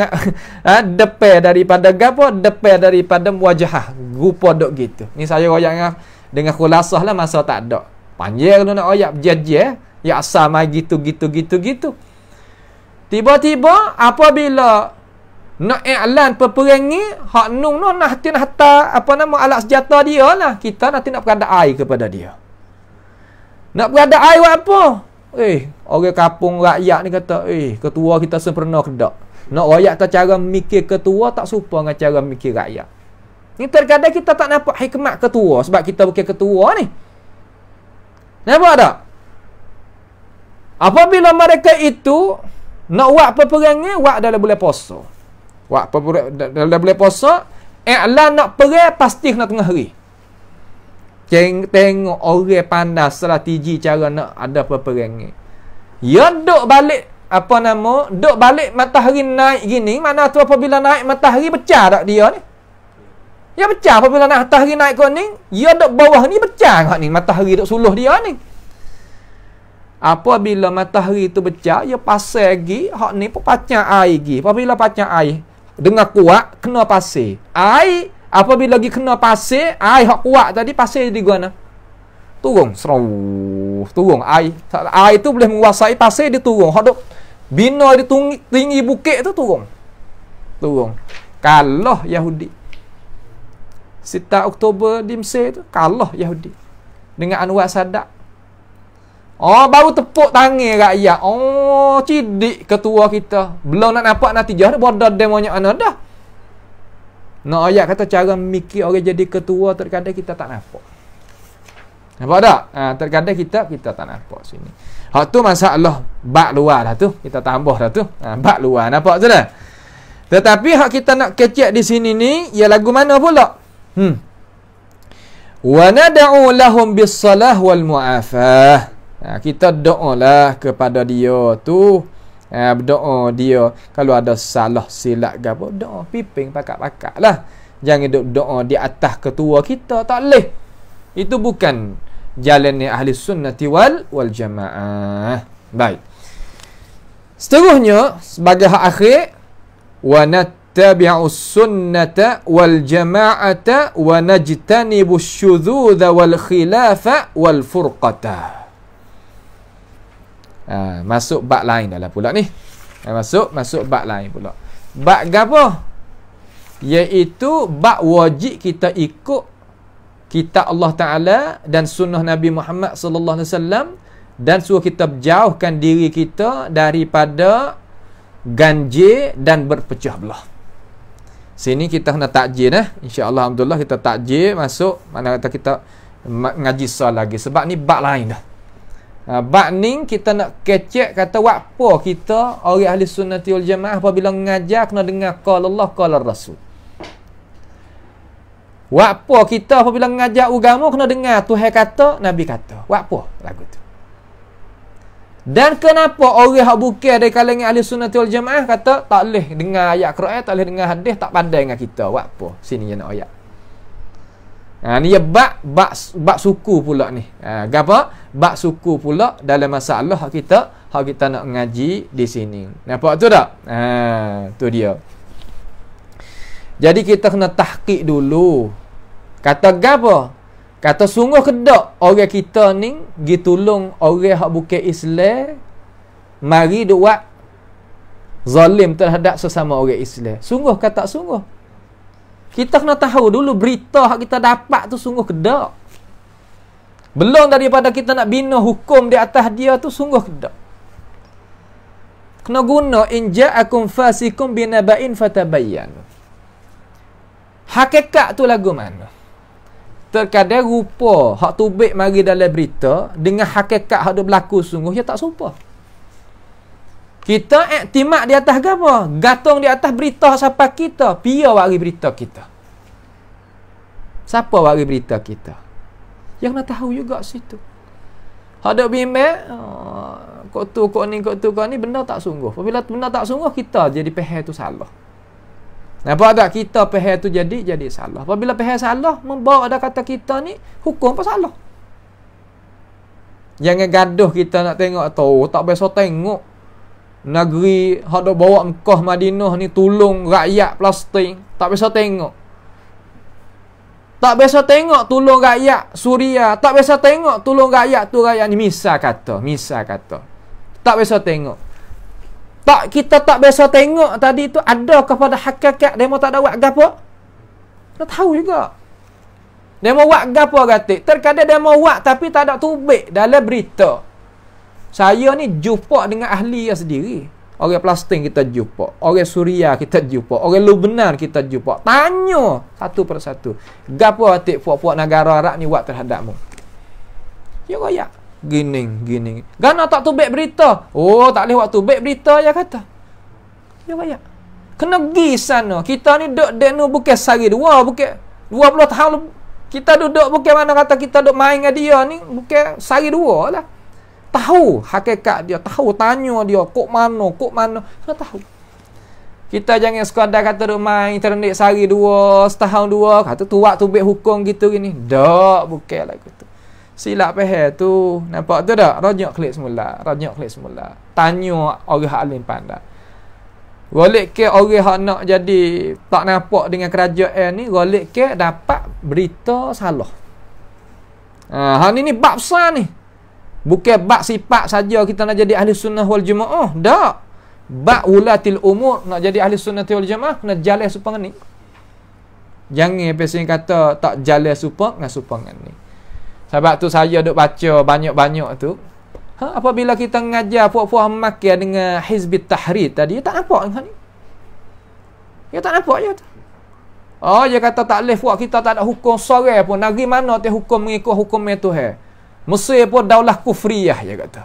eh, depe daripada gapo depe daripada wajah rupa dok gitu ni saya royak dengan dengan khulasah lah masa tak ada panjang tu nak royak jeje ya asal mai gitu gitu gitu gitu tiba-tiba apabila nak iklan peperang ni hak nung no nak hati hata apa nama alat senjata dia lah kita nanti nak berada air kepada dia nak berada air buat apa eh orang kampung rakyat ni kata eh ketua kita sempurna ke tak nak rakyat tak cara mikir ketua tak serupa dengan cara mikir rakyat ni terkadang kita tak nampak hikmat ketua sebab kita bukan ketua ni nampak tak apabila mereka itu nak buat peperangan buat dalam bulan posa Wak pepurek dah boleh puasa, i'lan nak pergi pasti nak tengah hari. Ceng tengok orang pandai lah strategi cara nak ada peperang ni. Ya duk balik apa nama? Duk balik matahari naik gini, mana tu apabila naik matahari pecah tak dia ni? Ya pecah apabila nak matahari naik kau ni, ya duk bawah ni pecah kau ni, matahari duk suluh dia ni. Apabila matahari tu pecah, ya pasal lagi hak ni pun pacang air lagi. Apabila pacang air, dengan kuat kena pasir. Ai apabila lagi kena pasir, ai hak kuat tadi pasir jadi guna. Turun seruh, turun ai. Ai itu boleh menguasai pasir di turun. Hak dok bina di tinggi, tinggi bukit tu turun. Turun. Kalah Yahudi. 6 Oktober di Mesir tu kalah Yahudi. Dengan Anwar Sadat Oh, baru tepuk tangan rakyat. Oh, cidik ketua kita. Belum nak nampak nanti jahat, bodoh dia banyak anak dah. Nak ayat kata cara mikir orang jadi ketua, terkadang kita tak nampak. Nampak tak? Ha, terkadang kita, kita tak nampak sini. Hak tu masalah bak luar dah tu. Kita tambah dah tu. Ha, bak luar, nampak tu dah. Tetapi hak kita nak kecek di sini ni, ya lagu mana pula? Hmm. وَنَدَعُوا لَهُمْ بِالصَّلَحْ وَالْمُعَافَةِ ha, kita doa lah kepada dia tu ha, doa dia kalau ada salah silap ke apa doa piping pakat-pakat lah jangan duduk doa di atas ketua kita tak boleh itu bukan jalan ahli sunnati wal wal jamaah baik seterusnya sebagai hak akhir wa nattabi'u sunnata wal jama'ata wa najtanibu syudzudza wal khilafah wal furqata ha, masuk bak lain dalam pula ni ha, masuk masuk bak lain pula bak apa? iaitu bak wajib kita ikut kita Allah taala dan sunnah Nabi Muhammad sallallahu alaihi wasallam dan suruh kita jauhkan diri kita daripada ganje dan berpecah belah sini kita kena takjil eh insyaallah alhamdulillah kita takjil masuk mana kata kita ngaji sah lagi sebab ni bak lain dah Ha, bak ni kita nak kecek kata apa kita orang ahli sunnati wal jamaah apabila mengajar kena dengar kala Allah kala Rasul. Apa kita apabila mengajar ugamu kena dengar tu Tuhan kata, Nabi kata. Apa lagu tu? Dan kenapa orang yang bukan dari kalangan ahli sunnati wal jamaah kata tak boleh dengar ayat Quran, tak boleh dengar hadis, tak pandai dengan kita. Apa? Sini je nak ayat. Ha, ni ya bak, bak, bak suku pula ni. Ha, apa? Bak suku pula dalam masalah hak kita, hak kita nak ngaji di sini. Nampak tu tak? Ha, tu dia. Jadi kita kena tahqiq dulu. Kata gapo? Kata sungguh kedak orang kita ni gi tolong orang hak bukan Islam mari duk buat zalim terhadap sesama orang Islam. Sungguh kata sungguh? Kita kena tahu dulu berita hak kita dapat tu sungguh kedak. Belum daripada kita nak bina hukum di atas dia tu sungguh kedak. Kena guna in ja'akum fasikum binaba'in fatabayyan. Hakikat tu lagu mana? Terkadang rupa hak tubik mari dalam berita dengan hakikat hak berlaku sungguh ia tak serupa. Kita iktimat di atas apa? Gantung di atas berita siapa kita. Pia wari berita kita. Siapa wari berita kita? Yang nak tahu juga situ. Ada bimbing, oh, kok tu, kok ni, kok tu, kok ni, benda tak sungguh. Apabila benda tak sungguh, kita jadi peher tu salah. Nampak tak? Kita peher tu jadi, jadi salah. Apabila peher salah, membawa ada kata kita ni, hukum pun salah. Jangan gaduh kita nak tengok tahu. Tak biasa tengok negeri hak dok bawa engkau Madinah ni tolong rakyat Palestin tak biasa tengok tak biasa tengok tolong rakyat Suria tak biasa tengok tolong rakyat tu rakyat ni misa kata misa kata tak biasa tengok tak kita tak biasa tengok tadi tu ada kepada hakikat demo tak ada buat gapo tak tahu juga demo buat gapo gatik terkadang demo buat tapi tak ada tubik dalam berita saya ni jumpa dengan ahli yang sendiri. Orang plastik kita jumpa, orang Suria kita jumpa, orang Lebanon kita jumpa. Tanya satu per satu. Gapo atik puak-puak negara Arab ni buat terhadapmu? Ya kaya gini gini. Gana tak tu baik berita. Oh, tak leh waktu baik berita ya kata. Ya kaya. Kena pergi sana. Kita ni duduk di sana bukan sehari dua. Bukan 20 tahun. Kita duduk bukan mana kata kita duduk main dengan dia ni. Bukan sehari dua lah tahu hakikat dia tahu tanya dia kok mano kok mano kena tahu kita jangan sekadar kata duk main internet sehari dua setahun dua kata tuak tubik hukum gitu gini dak bukan lah gitu silap peha tu nampak tu dak rajuk klik semula rajuk klik semula tanya orang alim pandai Golik ke orang hak nak jadi tak nampak dengan kerajaan ni, golik ke dapat berita salah. Ha, hak ni ni bab besar ni. Bukan bak sifat saja kita nak jadi ahli sunnah wal jemaah. Oh, tak. Bak ulatil umur nak jadi ahli sunnah wal jemaah, kena jalan supang ni. Jangan pesan kata tak jalan supang dengan supang ni. Sebab tu saya duk baca banyak-banyak tu. Ha, apabila kita ngajar puak-puak makia dengan hizbit tahrir tadi, tak nampak kan ni? Ya tak nampak ya tu. Oh, dia kata tak boleh buat kita tak ada hukum sore pun. Nari mana dia hukum mengikut hukum itu? Hai? Mesir pun daulah kufriyah dia kata.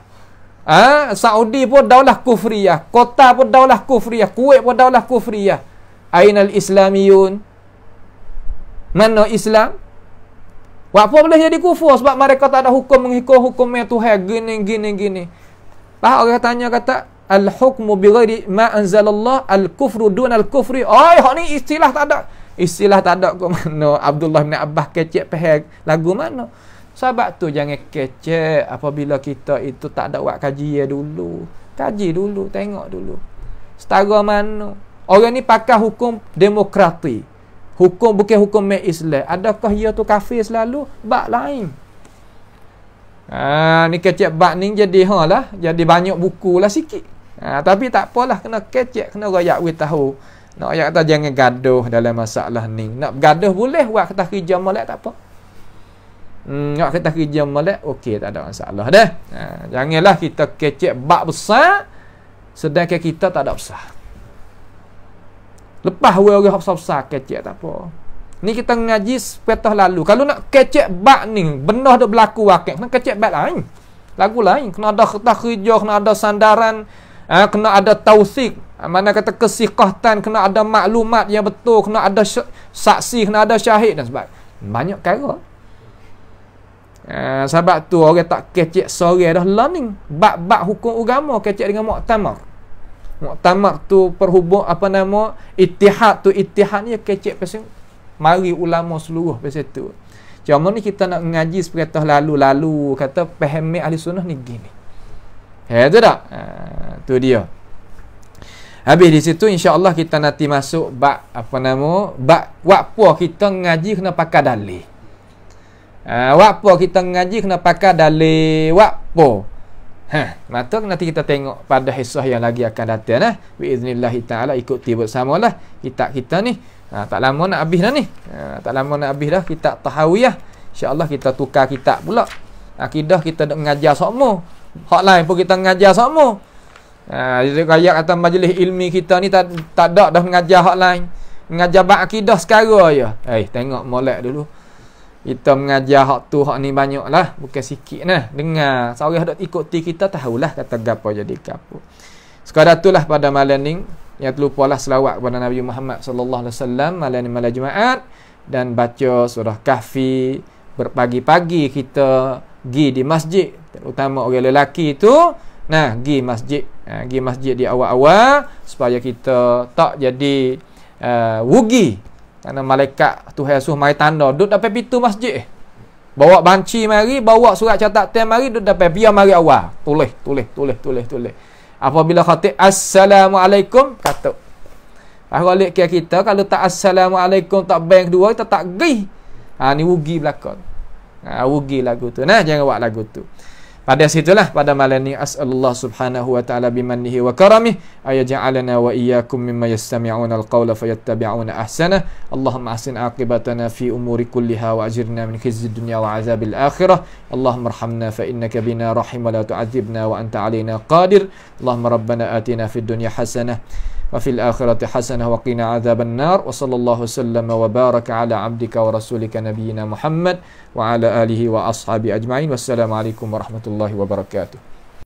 Ha? Saudi pun daulah kufriyah, Kota pun daulah kufriyah, Kuwait pun daulah kufriyah. Ainal Islamiyun. Mana Islam? Apa boleh jadi kufur sebab mereka tak ada hukum mengikut hukumnya Tuhan gini gini gini. Tak orang tanya kata al-hukmu bi ghairi ma anzalallah al-kufru dun al-kufri. Oi, hak ni istilah tak ada. Istilah tak ada ke mana? Abdullah bin Abbas kecek pehek lagu mana? Sebab tu jangan kecek apabila kita itu tak ada buat kaji ya dulu. Kaji dulu, tengok dulu. Setara mana? Orang ni pakai hukum demokrati. Hukum bukan hukum me Islam. Adakah ia tu kafir selalu? Bak lain. Ha, ni kecek bak ni jadi ha lah. Jadi banyak buku lah sikit. Ha, tapi tak apalah kena kecek, kena rakyat we tahu. Nak no, ayat kata jangan gaduh dalam masalah ni. Nak gaduh boleh, buat kata kerja malak tak apa. Hmm, nak kata kerja molek, okey tak ada masalah dah. Ha, janganlah kita kecek bak besar sedangkan kita tak ada besar. Lepas we orang hak besar kecek tak apa. Ni kita ngaji sepetah lalu. Kalau nak kecek bak ni, benar dah berlaku wakil. Kena kecek bak lain. Lagu lain. Kena ada kertas kerja, kena ada sandaran. Ha, kena ada tausik. Ha, mana kata kesikahtan, kena ada maklumat yang betul. Kena ada saksi, kena ada syahid dan sebab. Banyak kira. Eh, sebab tu orang tak kecek sore dah learning bab-bab hukum agama kecek dengan muktamar. Muktamar tu perhubung apa nama ittihad tu ittihad ni kecek pasal mari ulama seluruh pasal tu. Cuma ni kita nak ngaji seperti lalu-lalu kata pahami ahli sunnah ni gini. Ya tu tak? Ha, tu dia. Habis di situ insya-Allah kita nanti masuk bab apa nama bab waktu kita ngaji kena pakai dalil. Ah, Wapa kita ngaji kena pakai dalil Wapa Ha, mata nanti kita tengok pada hisah yang lagi akan datang eh. Biiznillah ta'ala ikuti lah kitab kita ni. Ha, tak lama nak habis dah ni. Ha, tak lama nak habis dah kitab tahawiyah. insya kita tukar kitab pula. Akidah kita nak mengajar sokmo. Hak lain pun kita mengajar sokmo. Ha, kaya atas majlis ilmi kita ni tak tak ada dah mengajar hak lain. Mengajar bab akidah sekarang aja. Eh, tengok molek dulu kita mengajar hak tu hak ni banyaklah bukan sikit nah dengar seorang hendak ikuti ti kita tahulah kata gapo jadi gapo sekadar lah pada malam ni yang terlupalah selawat kepada Nabi Muhammad sallallahu alaihi wasallam malam ni malam Jumaat dan baca surah kahfi berpagi-pagi kita pergi di masjid terutama orang lelaki tu nah gi masjid ha, pergi masjid di awal-awal supaya kita tak jadi uh, wugi kerana malaikat Tuhan Yesus mai tanda duduk depan pintu masjid. Bawa banci mari, bawa surat catatan mari duduk depan biar mari awal. Tulis, tulis, tulis, tulis, tulis. Apabila khatib assalamualaikum kata. Akhirnya kira kita kalau tak assalamualaikum tak bank dua kita tak gih. Ha ni wugi belakang. Ha rugi lagu tu. Nah jangan buat lagu tu. Ada situlah pada malam ini as'alullah subhanahu wa ta'ala bimanihi wa karamih ayaja'alana wa iyyakum mimma yastami'una al-qawla fayattabi'una ahsana Allahumma ahsin aqibatana fi umuri kulliha wa ajirna min khizzi dunya wa azabil akhirah Allahumma arhamna fa innaka bina rahim wa la tu'adzibna wa anta alayna qadir Allahumma rabbana atina fid dunya hasanah وفي الآخرة حسنة وقنا عذاب النار وصلى الله وسلم وبارك على عبدك ورسولك نبينا محمد وعلى آله وأصحابه أجمعين والسلام عليكم ورحمة الله وبركاته